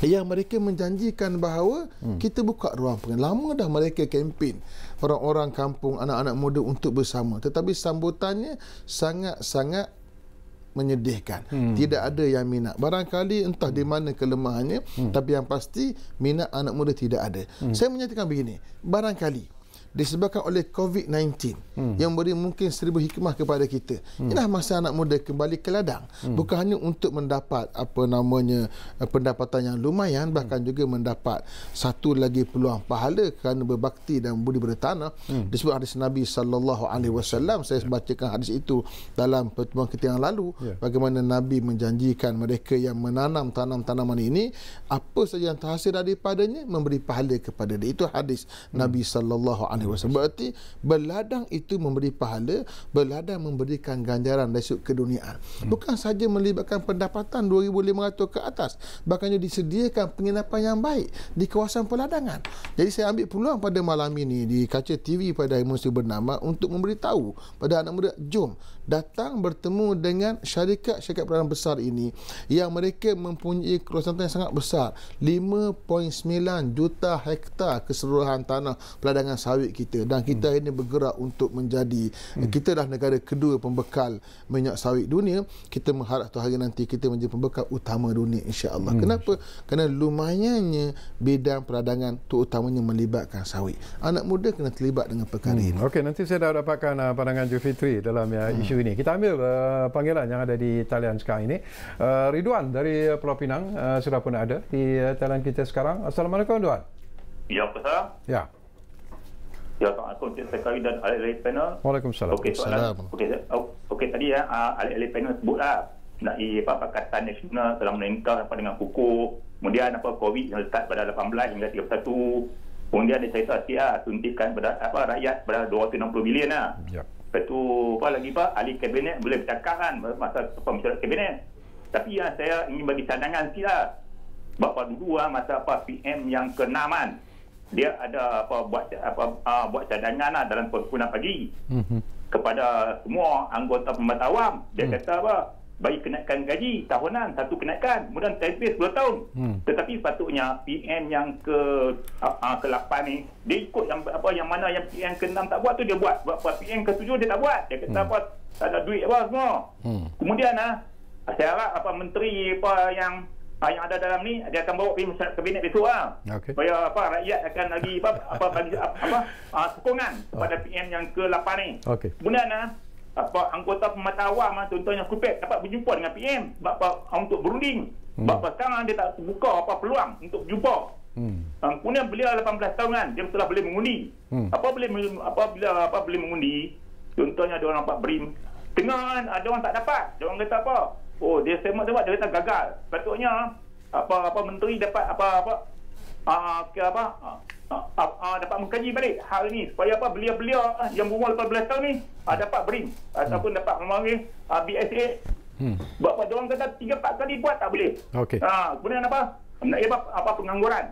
Yang mereka menjanjikan bahawa hmm. kita buka ruang pengen. Lama dah mereka kempen orang-orang kampung, anak-anak muda untuk bersama. Tetapi sambutannya sangat-sangat menyedihkan. Hmm. Tidak ada yang minat. Barangkali entah hmm. di mana kelemahannya, hmm. tapi yang pasti minat anak muda tidak ada. Hmm. Saya menyatakan begini, barangkali disebabkan oleh COVID-19 hmm. yang beri mungkin seribu hikmah kepada kita. Hmm. Inilah masa anak muda kembali ke ladang. Hmm. Bukan hanya untuk mendapat apa namanya eh, pendapatan yang lumayan, hmm. bahkan juga mendapat satu lagi peluang pahala kerana berbakti dan budi bertanah. Hmm. Disebut hadis Nabi saw Alaihi Wasallam. Saya ya. bacakan hadis itu dalam pertemuan kita yang lalu. Yeah. Bagaimana Nabi menjanjikan mereka yang menanam tanam-tanaman ini, apa saja yang terhasil daripadanya memberi pahala kepada dia. Itu hadis hmm. Nabi saw alaihi wasallam. Berarti berladang itu memberi pahala, berladang memberikan ganjaran dari sudut keduniaan. Hmm. Bukan saja melibatkan pendapatan 2500 ke atas, bahkan juga disediakan penginapan yang baik di kawasan peladangan. Jadi saya ambil peluang pada malam ini di kaca TV pada emosi bernama untuk memberitahu pada anak muda, jom datang bertemu dengan syarikat-syarikat peranan besar ini yang mereka mempunyai kerusantan yang sangat besar 5.9 juta hektar keseluruhan tanah peladangan sawit kita dan kita hmm. ini bergerak untuk menjadi hmm. kita dah negara kedua pembekal minyak sawit dunia kita mengharap tu hari nanti kita menjadi pembekal utama dunia insyaAllah hmm. kenapa? kerana lumayannya bidang peradangan tu utamanya melibatkan sawit anak muda kena terlibat dengan perkara hmm. ini ok nanti saya dah dapatkan uh, pandangan Jufitri dalam ya, hmm. isu ini. Kita ambil uh, panggilan yang ada di talian sekarang ini. Uh, Ridwan dari Pulau Pinang uh, sudah pun ada di uh, talian kita sekarang. Assalamualaikum, Ridwan. Ya, apa sahab? Ya. Ya, Assalamualaikum, Cik Sekari dan Alik-Alik Panel. Waalaikumsalam. Okey, okay, okay, okay, tadi ya, uh, ah, Alik-Alik Panel sebut Nak apa Pakatan Nasional dalam melintah sampai dengan kuku. Kemudian apa COVID yang letak pada 18 hingga 31. Kemudian dia cerita sikit lah, suntikan pada apa, rakyat pada 260 bilion lah. Ya. Yep. Lepas tu, apa lagi pak, ahli kabinet boleh bercakap kan masa pemisahan kabinet. Tapi ya saya ingin bagi cadangan sikit lah. Bapak dulu lah, masa apa PM yang ke-6 kan. Dia ada apa buat apa uh, buat cadangan lah dalam pukul pagi. Mm-hmm. Kepada semua anggota pembantu awam. Dia mm-hmm. kata apa, bagi kenaikan gaji tahunan satu kenaikan kemudian tempoh 10 tahun hmm. tetapi patutnya PM yang ke uh, uh, ke-8 ni dia ikut yang apa yang mana yang PM ke-6 tak buat tu dia buat buat apa PM ke-7 dia tak buat dia kata hmm. apa tak ada duit apa semua hmm. kemudian ah uh, saya harap apa menteri apa yang uh, yang ada dalam ni dia akan bawa pergi kabinet besok ah uh, okay. supaya apa rakyat akan lagi apa apa, apa, apa uh, sokongan kepada PM yang ke-8 ni okay. kemudian ah uh, apa anggota pemata awam lah, contohnya Kupet dapat berjumpa dengan PM sebab apa untuk berunding hmm. sebab apa sekarang dia tak buka apa peluang untuk berjumpa hmm. Um, kemudian beliau 18 tahun kan dia telah boleh mengundi hmm. apa boleh apa bila apa boleh mengundi contohnya dia orang nampak BRIM dengan kan, ada ah, orang tak dapat dia orang kata apa oh dia semak sebab dia kata gagal patutnya apa apa menteri dapat apa apa uh, ah, ke apa uh, uh, uh, dapat mengkaji balik hal ni supaya apa belia-belia yang berumur 18 tahun ni uh, dapat bring ataupun hmm. dapat memanggil uh, BSA hmm. buat apa dia orang kata 3 4 kali buat tak boleh okey ha kemudian apa nak apa, apa pengangguran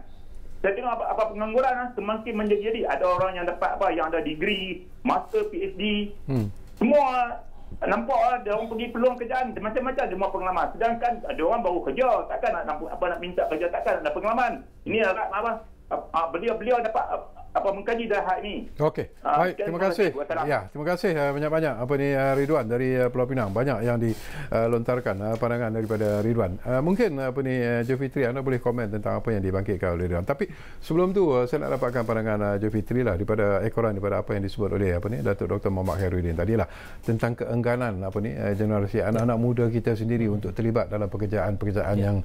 saya tengok apa, apa pengangguran uh, semakin menjadi ada orang yang dapat apa yang ada degree master PhD hmm. semua nampak lah, dia orang pergi peluang kerjaan macam-macam dia mahu pengalaman sedangkan dia orang baru kerja takkan nak nampak, apa nak minta kerja takkan nak pengalaman ini agak apa Ah, ah, beliau beliau dapat ah, apa mengkaji dah hak ini. Okey. Uh, Baik, terima kasih. Ya, terima kasih uh, banyak-banyak apa ni eh, Ridwan dari eh, Pulau Pinang. Banyak yang dilontarkan uh, pandangan daripada Ridwan. mungkin apa ni uh, Jofitri anda boleh komen tentang apa yang dibangkitkan oleh Ridwan. Tapi sebelum tu saya nak dapatkan pandangan uh, Jofitri lah daripada ekoran daripada apa yang disebut oleh apa ni Datuk Dr. Muhammad Khairuddin tadilah tentang keengganan apa ni generasi anak-anak muda kita sendiri untuk terlibat dalam pekerjaan-pekerjaan ya. yang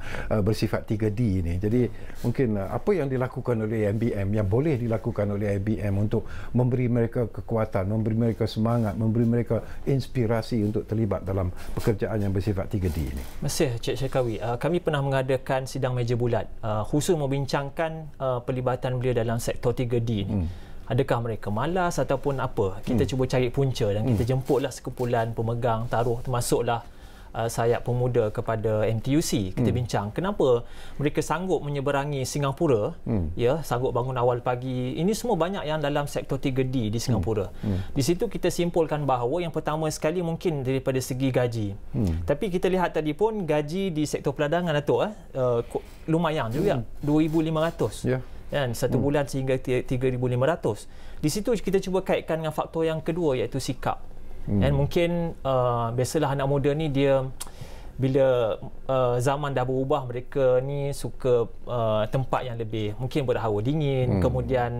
bersifat 3D ini. Jadi mungkin apa yang dilakukan oleh MBM yang boleh dilakukan dilakukan oleh IBM untuk memberi mereka kekuatan, memberi mereka semangat, memberi mereka inspirasi untuk terlibat dalam pekerjaan yang bersifat 3D ini. Masih Cik Syekawi, uh, kami pernah mengadakan sidang meja bulat uh, khusus membincangkan uh, pelibatan beliau dalam sektor 3D ini. Hmm. Adakah mereka malas ataupun apa? Kita hmm. cuba cari punca dan kita hmm. jemputlah sekumpulan pemegang taruh termasuklah Uh, sayap pemuda kepada MTUC kita hmm. bincang kenapa mereka sanggup menyeberangi Singapura hmm. ya sanggup bangun awal pagi ini semua banyak yang dalam sektor 3D di Singapura hmm. Hmm. di situ kita simpulkan bahawa yang pertama sekali mungkin daripada segi gaji hmm. tapi kita lihat tadi pun gaji di sektor peladangan atau eh uh, lumayan juga hmm. 2500 ya yeah dan satu hmm. bulan sehingga 3500. Di situ kita cuba kaitkan dengan faktor yang kedua iaitu sikap. Hmm. And mungkin uh, biasalah anak muda ni dia bila uh, zaman dah berubah mereka ni suka uh, tempat yang lebih mungkin berhawa dingin hmm. kemudian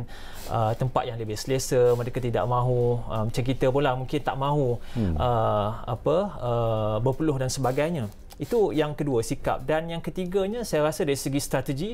uh, tempat yang lebih selesa mereka tidak mahu uh, macam kita pula mungkin tak mahu hmm. uh, apa uh, berpeluh dan sebagainya itu yang kedua sikap dan yang ketiganya saya rasa dari segi strategi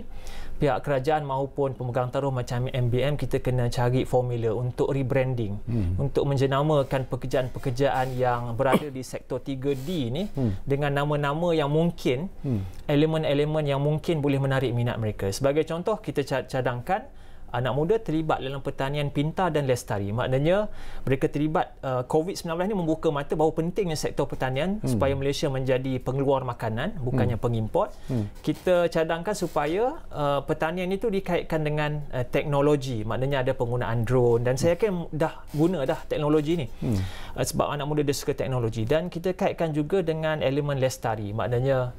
pihak kerajaan maupun pemegang taruh macam MBM kita kena cari formula untuk rebranding hmm. untuk menjenamakan pekerjaan-pekerjaan yang berada di sektor 3D ini hmm. dengan nama-nama yang mungkin hmm. elemen-elemen yang mungkin boleh menarik minat mereka. Sebagai contoh kita cadangkan anak muda terlibat dalam pertanian pintar dan lestari. Maknanya mereka terlibat uh, COVID-19 ini membuka mata bahawa pentingnya sektor pertanian hmm. supaya Malaysia menjadi pengeluar makanan bukannya hmm. pengimport. Hmm. Kita cadangkan supaya uh, pertanian itu dikaitkan dengan uh, teknologi. Maknanya ada penggunaan drone dan saya yakin dah guna dah teknologi ini. Hmm. Uh, sebab anak muda dia suka teknologi dan kita kaitkan juga dengan elemen lestari. Maknanya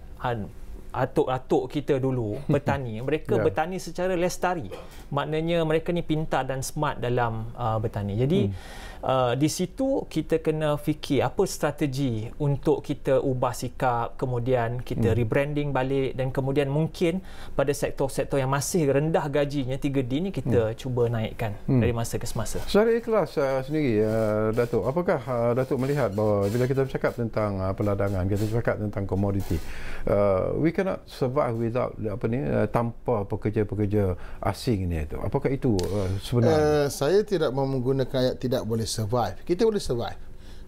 atuk-atuk kita dulu bertani mereka yeah. bertani secara lestari maknanya mereka ni pintar dan smart dalam uh, bertani jadi hmm. Eh, di situ kita kena fikir apa strategi untuk kita ubah sikap kemudian kita hmm. rebranding balik dan kemudian mungkin pada sektor-sektor yang masih rendah gajinya 3D ni kita hmm. cuba naikkan hmm. dari masa ke semasa secara ikhlas uh, sendiri uh, Datuk apakah uh, Datuk melihat bahawa bila kita bercakap tentang uh, peladangan kita bercakap tentang komoditi uh, we cannot survive without apa ni uh, tanpa pekerja-pekerja asing ni itu apakah itu uh, sebenarnya uh, saya tidak menggunakan ayat tidak boleh survive. Kita boleh survive.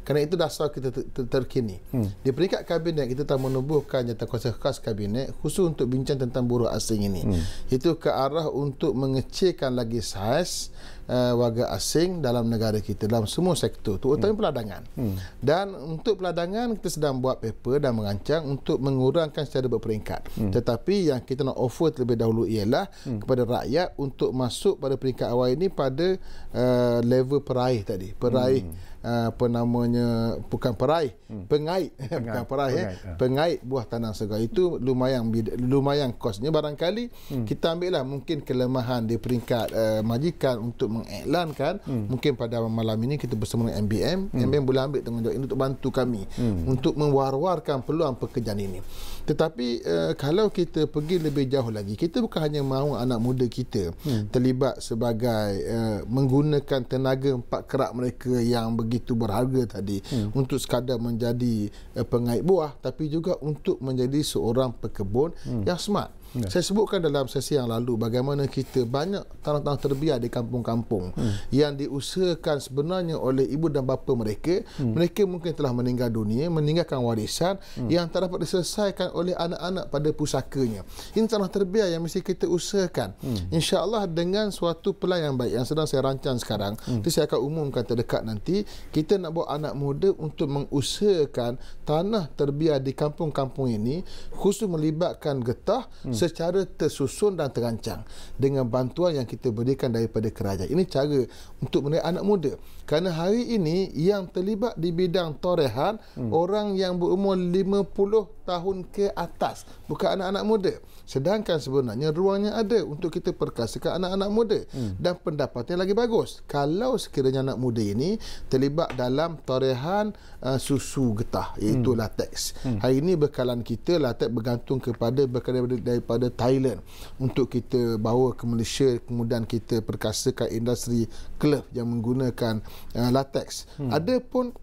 Kerana itu dasar kita ter- terkini. Hmm. Di peringkat kabinet, kita telah menubuhkan jatah kuasa khas kabinet khusus untuk bincang tentang buruh asing ini. Hmm. Itu ke arah untuk mengecilkan lagi saiz uh, warga asing dalam negara kita dalam semua sektor terutama hmm. peladangan hmm. dan untuk peladangan kita sedang buat paper dan merancang untuk mengurangkan secara berperingkat hmm. tetapi yang kita nak offer terlebih dahulu ialah hmm. kepada rakyat untuk masuk pada peringkat awal ini pada uh, level peraih tadi peraih hmm. Ah, apa namanya bukan perai hmm. pengait bukan perai eh. pengait, ya. pengait buah tanah segar itu lumayan lumayan kosnya barangkali hmm. kita ambil lah mungkin kelemahan di peringkat uh, majikan untuk mengiklankan hmm. mungkin pada malam ini kita bersama dengan MBM hmm. MBM boleh ambil tanggungjawab ini untuk bantu kami hmm. untuk mewar-warkan peluang pekerjaan ini tetapi uh, kalau kita pergi lebih jauh lagi kita bukan hanya mahu anak muda kita hmm. terlibat sebagai uh, menggunakan tenaga empat kerak mereka yang begitu berharga tadi hmm. untuk sekadar menjadi uh, eh, pengait buah tapi juga untuk menjadi seorang pekebun hmm. yang smart. Ya. Saya sebutkan dalam sesi yang lalu bagaimana kita banyak tanah-tanah terbiar di kampung-kampung hmm. yang diusahakan sebenarnya oleh ibu dan bapa mereka. Hmm. Mereka mungkin telah meninggal dunia, meninggalkan warisan hmm. yang tak dapat diselesaikan oleh anak-anak pada pusakanya. Ini tanah terbiar yang mesti kita usahakan. Hmm. InsyaAllah dengan suatu pelan yang baik yang sedang saya rancang sekarang, hmm. itu saya akan umumkan terdekat nanti, kita nak buat anak muda untuk mengusahakan tanah terbiar di kampung-kampung ini khusus melibatkan getah hmm secara tersusun dan terancang dengan bantuan yang kita berikan daripada kerajaan. Ini cara untuk menarik anak muda. Kerana hari ini yang terlibat di bidang torehan hmm. orang yang berumur 50 tahun ke atas bukan anak-anak muda. Sedangkan sebenarnya ruangnya ada untuk kita perkasakan anak-anak muda hmm. dan pendapatnya lagi bagus. Kalau sekiranya anak muda ini terlibat dalam torehan uh, susu getah hmm. iaitu hmm. latex. Hmm. Hari ini bekalan kita latex bergantung kepada bekalan daripada, daripada Thailand untuk kita bawa ke Malaysia kemudian kita perkasakan industri kelab yang menggunakan uh, latex. Hmm. Ada pun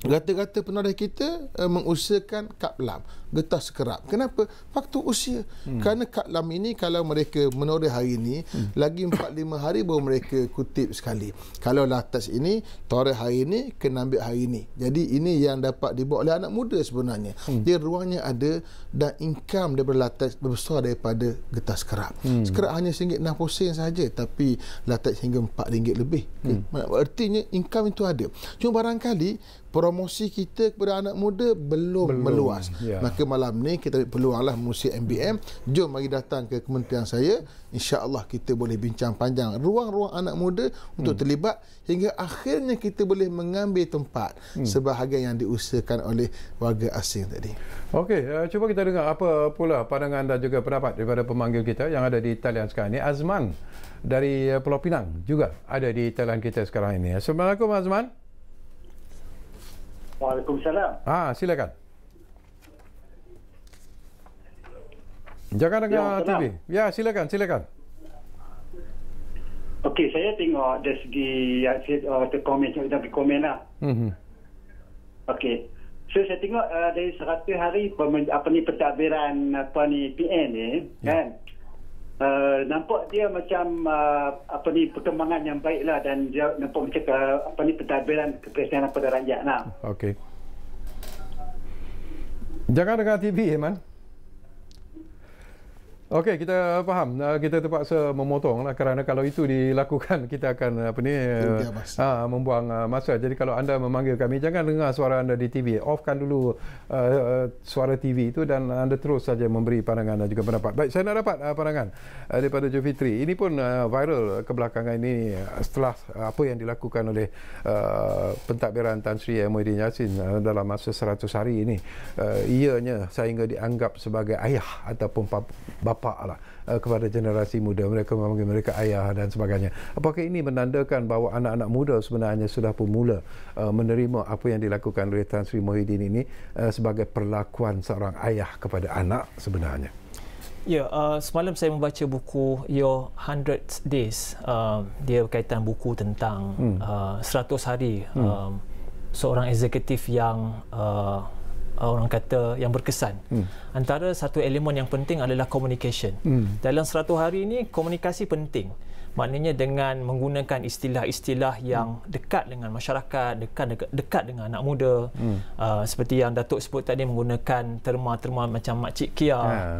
Rata-rata penoleh kita uh, mengusahakan kaplam, getah sekerap. Kenapa? Faktor usia. Hmm. Kerana kaplam ini kalau mereka menoreh hari ini, hmm. lagi 4-5 hari baru mereka kutip sekali. Kalau latas lah ini, toreh hari ini, kena ambil hari ini. Jadi ini yang dapat dibawa oleh anak muda sebenarnya. Hmm. Dia ruangnya ada dan income daripada latas berbesar daripada getah sekerap. Hmm. Sekerap hanya RM1.60 saja, tapi latas hingga RM4 lebih. Hmm. Artinya income itu ada. Cuma barangkali promosi kita kepada anak muda belum, belum. meluas. Ya. Maka malam ni kita ambil peluanglah musi MBM. Jom mari datang ke kementerian saya. InsyaAllah kita boleh bincang panjang ruang-ruang anak muda untuk hmm. terlibat hingga akhirnya kita boleh mengambil tempat hmm. sebahagian yang diusahakan oleh warga asing tadi. Okey, uh, cuba kita dengar apa pula pandangan dan juga pendapat daripada pemanggil kita yang ada di talian sekarang ini. Azman dari eh, Pulau Pinang juga ada di talian kita sekarang ini. Assalamualaikum Azman. Waalaikumsalam. Ah, silakan. Jangan dengar Yo, ya, TV. Ya, silakan, silakan. Okey, saya tengok dari segi hasil ya, uh, oh, the comment yang dah lah. Mm-hmm. Okey. So, saya tengok uh, dari 100 hari apa ni, pentadbiran apa ni, PN ni, yeah. kan? uh, nampak dia macam uh, apa ni perkembangan yang baiklah dan dia nampak macam uh, apa ni pentadbiran kepresidenan kepada rakyat lah. Okay. Jangan dengar TV, Iman. Okey, kita faham. Ah, kita terpaksa memotong lah kerana kalau itu dilakukan, kita akan apa ni, ha, membuang ah, masa. Jadi kalau anda memanggil kami, jangan dengar suara anda di TV. Offkan dulu uh, suara TV itu dan anda terus saja memberi pandangan dan juga pendapat. Baik, saya nak dapat uh, pandangan daripada Jo Fitri. Ini pun uh, viral kebelakangan ini setelah uh, apa yang dilakukan oleh uh, pentadbiran Tan Sri Muhyiddin Yassin uh, dalam masa 100 hari ini. Uh, ianya sehingga dianggap sebagai ayah ataupun bapa bapa lah eh, kepada generasi muda mereka memanggil mereka ayah dan sebagainya. Apakah ini menandakan bahawa anak-anak muda sebenarnya sudah pun mula eh, menerima apa yang dilakukan oleh Tan Sri Mohidin ini eh, sebagai perlakuan seorang ayah kepada anak sebenarnya? Ya, uh, semalam saya membaca buku Your Hundred Days. Uh, dia berkaitan buku tentang hmm. uh, 100 hari hmm. uh, seorang eksekutif yang uh, Ah, orang kata yang berkesan. Hmm. Antara satu elemen yang penting adalah komunikasi. Hmm. Dalam 100 hari ini komunikasi penting. Maknanya dengan menggunakan istilah-istilah yang hmm. dekat dengan masyarakat, dekat dekat, dekat dengan anak muda. Hmm. Uh, seperti yang Datuk sebut tadi menggunakan terma-terma macam makcik Kia. Yeah. Ya.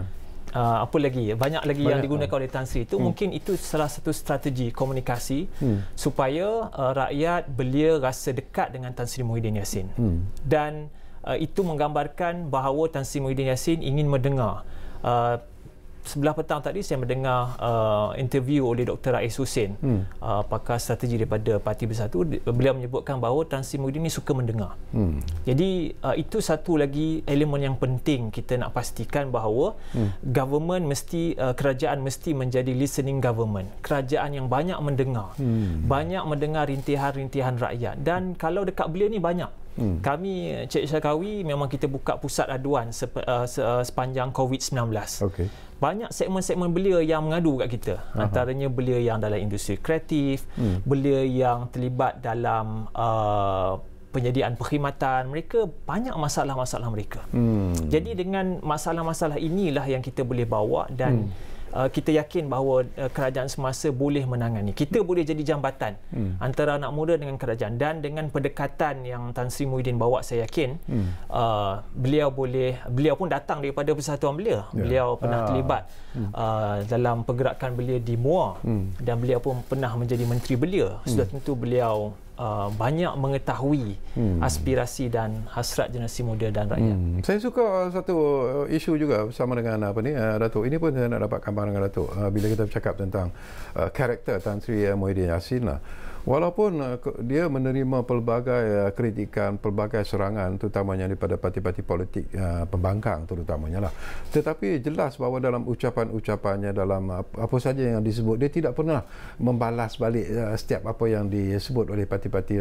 Uh, apa lagi banyak lagi banyak yang digunakan oleh Tan Sri itu hmm. mungkin itu salah satu strategi komunikasi hmm. supaya uh, rakyat belia rasa dekat dengan Tan Sri Muhyiddin Yassin hmm. dan uh, itu menggambarkan bahawa Tan Sri Muhyiddin Yassin ingin mendengar uh, sebelah petang tadi saya mendengar uh, interview oleh Dr. Rais Hussein hmm. uh, pakar strategi daripada Parti Bersatu beliau menyebutkan bahawa Tan Sri Muhyiddin ni suka mendengar hmm. jadi uh, itu satu lagi elemen yang penting kita nak pastikan bahawa hmm. government mesti uh, kerajaan mesti menjadi listening government kerajaan yang banyak mendengar hmm. banyak mendengar rintihan-rintihan rakyat dan kalau dekat beliau ni banyak Hmm. Kami Cik Syakawi memang kita buka pusat aduan sep, uh, eh, eh, sepanjang COVID-19. Okay. Banyak segmen-segmen belia yang mengadu kat kita. Aha. Antaranya belia yang dalam industri kreatif, hmm. belia yang terlibat dalam uh, penyediaan perkhidmatan. Mereka banyak masalah-masalah mereka. Hmm. Jadi dengan masalah-masalah inilah yang kita boleh bawa dan hmm uh, kita yakin bahawa uh, kerajaan semasa boleh menangani. Kita boleh jadi jambatan hmm. antara anak muda dengan kerajaan dan dengan pendekatan yang Tan Sri Muhyiddin bawa saya yakin hmm. uh, beliau boleh beliau pun datang daripada persatuan belia. Yeah. Beliau pernah ah. terlibat hmm. uh, dalam pergerakan belia di Muar hmm. dan beliau pun pernah menjadi menteri belia. Sudah hmm. tentu beliau uh, banyak mengetahui hmm. aspirasi dan hasrat generasi muda dan rakyat. Hmm. Saya suka uh, satu uh, isu juga bersama dengan apa ni uh, Datuk. Ini pun saya nak dapat gambaran dengan Datuk uh, bila kita bercakap tentang uh, karakter Tan Sri uh, Muhyiddin Yassin lah. Walaupun eh, dia menerima pelbagai eh, kritikan, pelbagai serangan terutamanya daripada parti-parti politik eh, pembangkang terutamanya lah. Tetapi jelas bahawa dalam ucapan-ucapannya dalam apa saja yang disebut dia tidak pernah membalas balik setiap apa yang disebut oleh parti-parti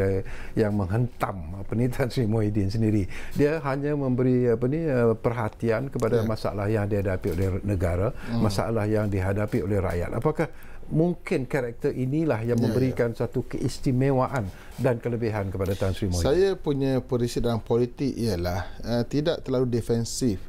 yang menghentam penitan Sri Muhyiddin sendiri. Dia hanya memberi apa ni perhatian kepada ya. masalah yang dihadapi oleh negara, hmm. masalah yang dihadapi oleh rakyat. Apakah mungkin karakter inilah yang ya, memberikan ya, satu keistimewaan dan kelebihan kepada Tan Sri Mohi. Saya punya posisi dalam politik ialah uh, tidak terlalu defensif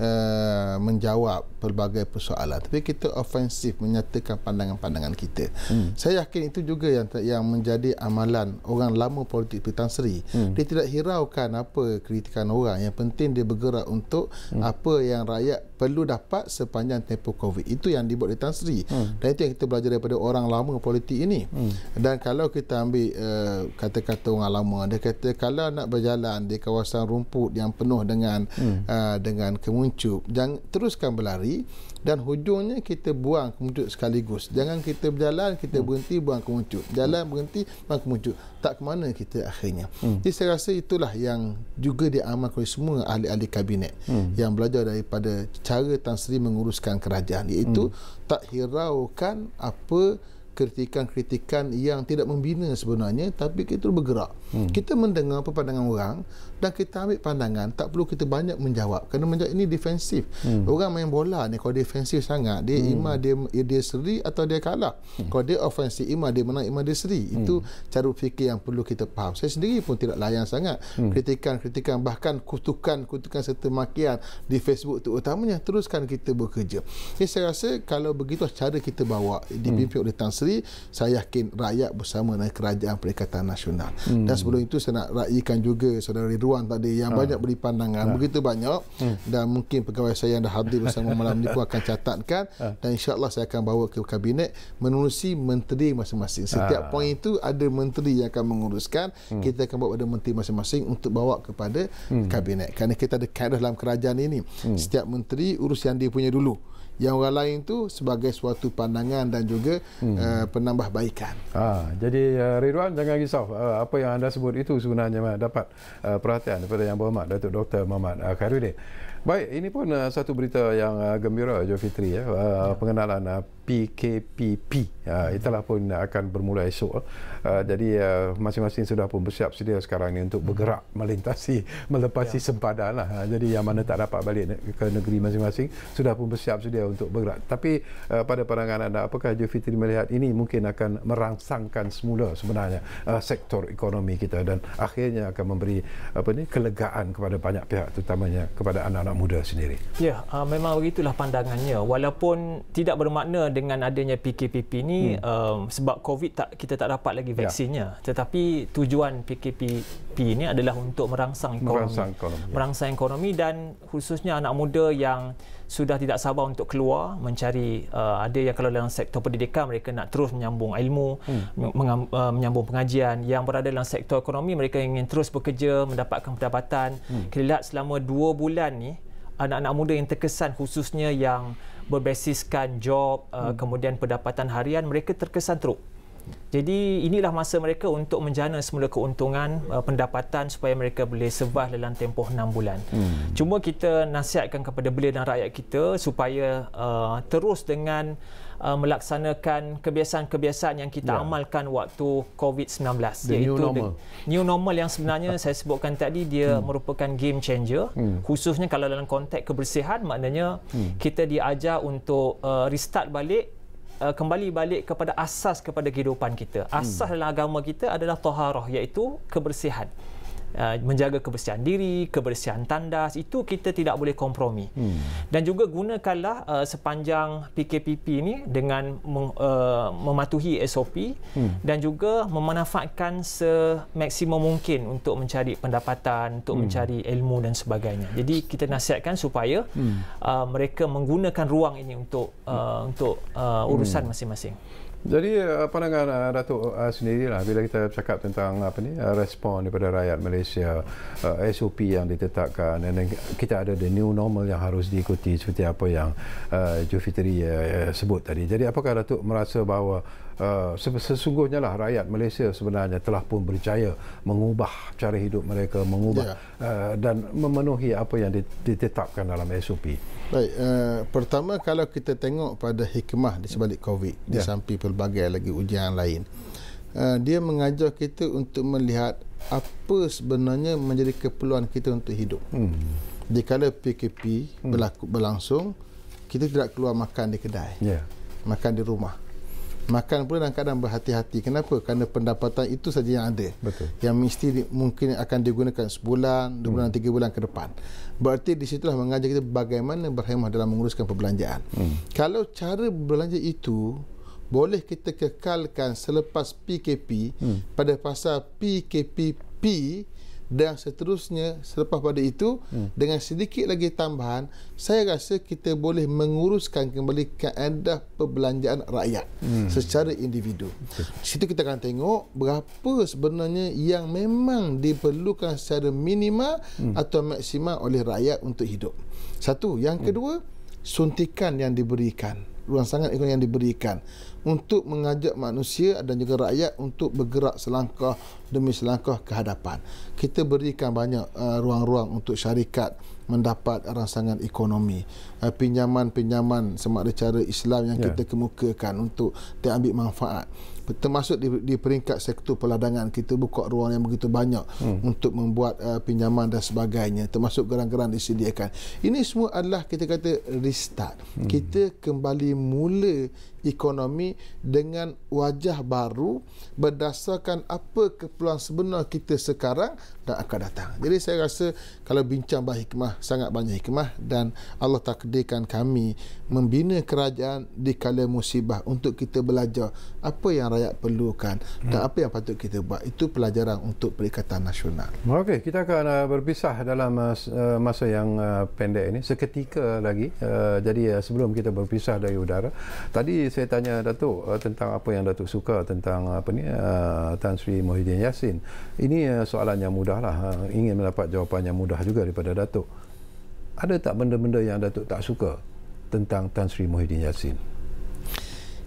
uh, menjawab pelbagai persoalan tapi kita ofensif menyatakan pandangan-pandangan kita. Hmm. Saya yakin itu juga yang yang menjadi amalan orang lama politik di Tan Sri. Hmm. Dia tidak hiraukan apa kritikan orang. Yang penting dia bergerak untuk hmm. apa yang rakyat perlu dapat sepanjang tempoh COVID. Itu yang dibuat di Tan Sri. Hmm. Dan itu yang kita belajar daripada orang lama politik ini. Hmm. Dan kalau kita ambil eh, kata-kata uh, orang lama, dia kata kalau nak berjalan di kawasan rumput yang penuh dengan hmm. uh, dengan kemuncup, jangan teruskan berlari dan hujungnya kita buang kemuncut sekaligus jangan kita berjalan kita hmm. berhenti buang kemuncut jalan berhenti buang kemuncut tak ke mana kita akhirnya hmm. jadi saya rasa itulah yang juga diamalkan oleh semua ahli-ahli kabinet hmm. yang belajar daripada cara Tan Sri menguruskan kerajaan iaitu hmm. tak hiraukan apa kritikan-kritikan yang tidak membina sebenarnya tapi kita bergerak Hmm. Kita mendengar apa pandangan orang dan kita ambil pandangan tak perlu kita banyak menjawab kerana menjawab ini defensif. Hmm. Orang main bola ni kalau defensif sangat dia hmm. ima dia dia seri atau dia kalah. Hmm. Kalau dia ofensif ima dia menang ima dia seri. Hmm. Itu cara fikir yang perlu kita faham. Saya sendiri pun tidak layan sangat hmm. kritikan-kritikan hmm. bahkan kutukan-kutukan serta makian di Facebook tu utamanya teruskan kita bekerja. Jadi saya rasa kalau begitu cara kita bawa dipimpin hmm. oleh Tan Sri saya yakin rakyat bersama dengan kerajaan Perikatan Nasional. Hmm. Dan sebelum itu saya nak raikan juga saudara Ridwan tadi yang ha. banyak beri pandangan ha. begitu banyak hmm. dan mungkin pegawai saya yang dah hadir bersama malam ini pun akan catatkan ha. dan insyaAllah saya akan bawa ke kabinet menerusi menteri masing-masing setiap ha. poin itu ada menteri yang akan menguruskan hmm. kita akan bawa pada menteri masing-masing untuk bawa kepada hmm. kabinet kerana kita ada kaedah dalam kerajaan ini hmm. setiap menteri urus yang dia punya dulu yang orang lain tu sebagai suatu pandangan dan juga hmm. uh, eh, penambahbaikan. Ha, jadi uh, Ridwan jangan risau uh, apa yang anda sebut itu sebenarnya dapat uh, perhatian daripada Yang Berhormat Datuk Dr. Muhammad uh, Khairuddin. Baik, ini pun uh, satu berita yang uh, gembira Jo Fitri ya, uh, ya. pengenalan uh, PKPP ha, itulah pun akan bermula esok ha, jadi ha, masing-masing sudah pun bersiap sedia sekarang ini untuk bergerak melintasi melepasi ya. sempadan lah. jadi yang mana tak dapat balik ke negeri masing-masing sudah pun bersiap sedia untuk bergerak tapi pada pandangan anda apakah Jufitri melihat ini mungkin akan merangsangkan semula sebenarnya sektor ekonomi kita dan akhirnya akan memberi apa ini kelegaan kepada banyak pihak terutamanya kepada anak-anak muda sendiri ya memang begitulah pandangannya walaupun tidak bermakna dengan adanya PKPP ini hmm. um, sebab COVID tak kita tak dapat lagi ya. vaksinnya. Ya. Tetapi tujuan PKPP ini adalah untuk merangsang ekonomi. Merangsang ekonomi. Ya. Merangsang ekonomi dan khususnya anak muda yang sudah tidak sabar untuk keluar mencari uh, ada yang kalau dalam sektor pendidikan mereka nak terus menyambung ilmu hmm. uh, menyambung pengajian yang berada dalam sektor ekonomi mereka ingin terus bekerja mendapatkan pendapatan hmm. kelihatan selama dua bulan ni anak-anak muda yang terkesan khususnya yang berbasiskan job uh, hmm. kemudian pendapatan harian mereka terkesan teruk. Jadi inilah masa mereka untuk menjana semula keuntungan uh, pendapatan supaya mereka boleh sebah dalam tempoh 6 bulan. Hmm. Cuma kita nasihatkan kepada belia dan rakyat kita supaya uh, terus dengan uh, melaksanakan kebiasaan-kebiasaan yang kita yeah. amalkan waktu COVID-19 the new normal. The new normal yang sebenarnya saya sebutkan tadi dia hmm. merupakan game changer hmm. khususnya kalau dalam konteks kebersihan maknanya hmm. kita diajar untuk uh, restart balik uh, kembali balik kepada asas kepada kehidupan kita. Hmm. Asas hmm. dalam agama kita adalah taharah iaitu kebersihan. Uh, menjaga kebersihan diri, kebersihan tandas itu kita tidak boleh kompromi. Hmm. Dan juga gunakanlah uh, sepanjang PKPP ini dengan meng, uh, mematuhi SOP hmm. dan juga memanfaatkan semaksimum mungkin untuk mencari pendapatan, untuk hmm. mencari ilmu dan sebagainya. Jadi kita nasihatkan supaya hmm. uh, mereka menggunakan ruang ini untuk uh, untuk uh, urusan hmm. masing-masing. Jadi pandangan uh, Datuk uh, sendiri lah bila kita cakap tentang apa ni uh, respon daripada rakyat Malaysia uh, SOP yang ditetapkan dan kita ada the new normal yang harus diikuti seperti apa yang uh, Jufitri uh, sebut tadi. Jadi apakah Datuk merasa bahawa uh, sesungguhnya lah rakyat Malaysia sebenarnya telah pun berjaya mengubah cara hidup mereka mengubah yeah. uh, dan memenuhi apa yang ditetapkan dalam SOP. Baik, uh, pertama kalau kita tengok pada hikmah di sebalik COVID di ya. samping pelbagai lagi ujian lain. Uh, dia mengajar kita untuk melihat apa sebenarnya menjadi keperluan kita untuk hidup. Hmm. Di kala PKP hmm. berlaku berlangsung, kita tidak keluar makan di kedai. Yeah. Makan di rumah makan pun kadang-kadang berhati-hati kenapa kerana pendapatan itu saja yang ada Betul. yang mesti mungkin akan digunakan sebulan dua bulan hmm. tiga bulan ke depan berarti di situlah mengajar kita bagaimana berhemah dalam menguruskan perbelanjaan hmm. kalau cara berbelanja itu boleh kita kekalkan selepas PKP hmm. pada pasal PKP P dan seterusnya selepas pada itu hmm. dengan sedikit lagi tambahan saya rasa kita boleh menguruskan kembali keadaan perbelanjaan rakyat hmm. secara individu. Di Situ kita akan tengok berapa sebenarnya yang memang diperlukan secara minima hmm. atau maksima oleh rakyat untuk hidup. Satu, yang hmm. kedua, hmm. suntikan yang diberikan ruang rangsangan ekonomi yang diberikan untuk mengajak manusia dan juga rakyat untuk bergerak selangkah demi selangkah ke hadapan. Kita berikan banyak uh, ruang-ruang untuk syarikat mendapat rangsangan ekonomi. Uh, pinjaman-pinjaman semakna cara Islam yang yeah. kita kemukakan untuk diambil manfaat termasuk di, di peringkat sektor peladangan kita buka ruang yang begitu banyak hmm. untuk membuat uh, pinjaman dan sebagainya termasuk geran-geran disediakan ini semua adalah kita kata restart hmm. kita kembali mula ekonomi dengan wajah baru berdasarkan apa keperluan sebenar kita sekarang dan akan datang. Jadi saya rasa kalau bincang bahagian hikmah, sangat banyak hikmah dan Allah takdirkan kami membina kerajaan di kala musibah untuk kita belajar apa yang rakyat perlukan dan hmm. apa yang patut kita buat. Itu pelajaran untuk Perikatan Nasional. Okey, kita akan uh, berpisah dalam uh, uh, masa yang pendek ini, seketika lagi. jadi sebelum kita berpisah dari udara, tadi saya tanya Datuk uh, tentang apa yang Datuk suka tentang eh, apa ni uh, Tan Sri Muhyiddin Yassin. Ini uh, soalan yang mudahlah. Uh, ingin mendapat jawapan yang mudah juga daripada Datuk. Ada tak benda-benda yang Datuk tak suka tentang Tan Sri Muhyiddin Yassin?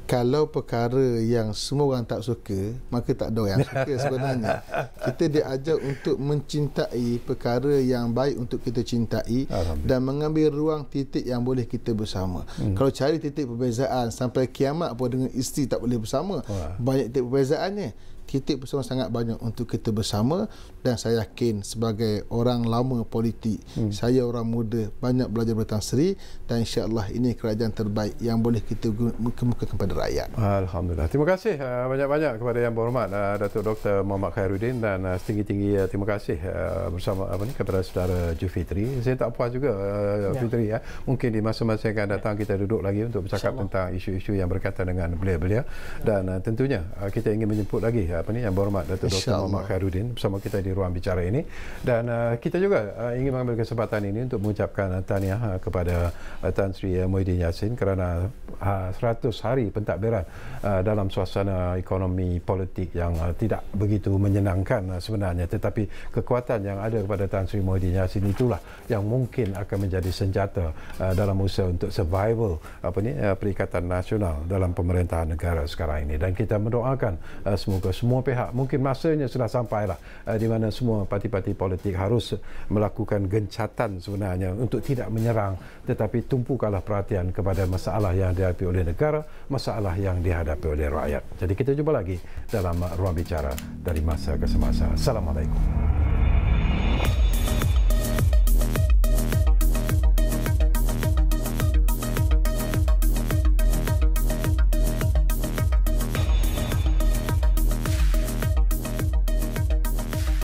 kalau perkara yang semua orang tak suka maka tak ada yang suka sebenarnya kita diajar untuk mencintai perkara yang baik untuk kita cintai dan mengambil ruang titik yang boleh kita bersama hmm. kalau cari titik perbezaan sampai kiamat pun dengan isteri tak boleh bersama Wah. banyak titik perbezaannya kita bersama sangat banyak untuk kita bersama dan saya yakin sebagai orang lama politik hmm. saya orang muda banyak belajar dari Tan dan insyaallah ini kerajaan terbaik yang boleh kita kemukakan kepada rakyat. Alhamdulillah. Terima kasih uh, banyak-banyak kepada yang berhormat uh, Datuk Dr Muhammad Khairuddin dan uh, setinggi-tinggi uh, terima kasih uh, bersama apa ni kepada saudara Jufitri. Saya tak puas juga Jufitri uh, ya. ya. Mungkin di masa-masa yang akan datang kita duduk lagi untuk bercakap tentang isu-isu yang berkaitan dengan belia-belia ya. dan uh, tentunya uh, kita ingin menjemput lagi uh, apa ni yang berhormat Dr. Dr. Muhammad Khairuddin bersama kita di ruang bicara ini dan uh, kita juga uh, ingin mengambil kesempatan ini untuk mengucapkan uh, tahniah uh, kepada uh, Tan Sri uh, Muhyiddin Yassin kerana uh, 100 hari pentadbiran uh, dalam suasana ekonomi politik yang uh, tidak begitu menyenangkan uh, sebenarnya tetapi kekuatan yang ada kepada Tan Sri Muhyiddin Yassin itulah yang mungkin akan menjadi senjata uh, dalam usaha untuk survival apa ni uh, perikatan nasional dalam pemerintahan negara sekarang ini dan kita mendoakan uh, semoga semua semua pihak. Mungkin masanya sudah sampailah uh, di mana semua parti-parti politik harus melakukan gencatan sebenarnya untuk tidak menyerang tetapi tumpukanlah perhatian kepada masalah yang dihadapi oleh negara, masalah yang dihadapi oleh rakyat. Jadi kita jumpa lagi dalam ruang bicara dari masa ke semasa. Assalamualaikum.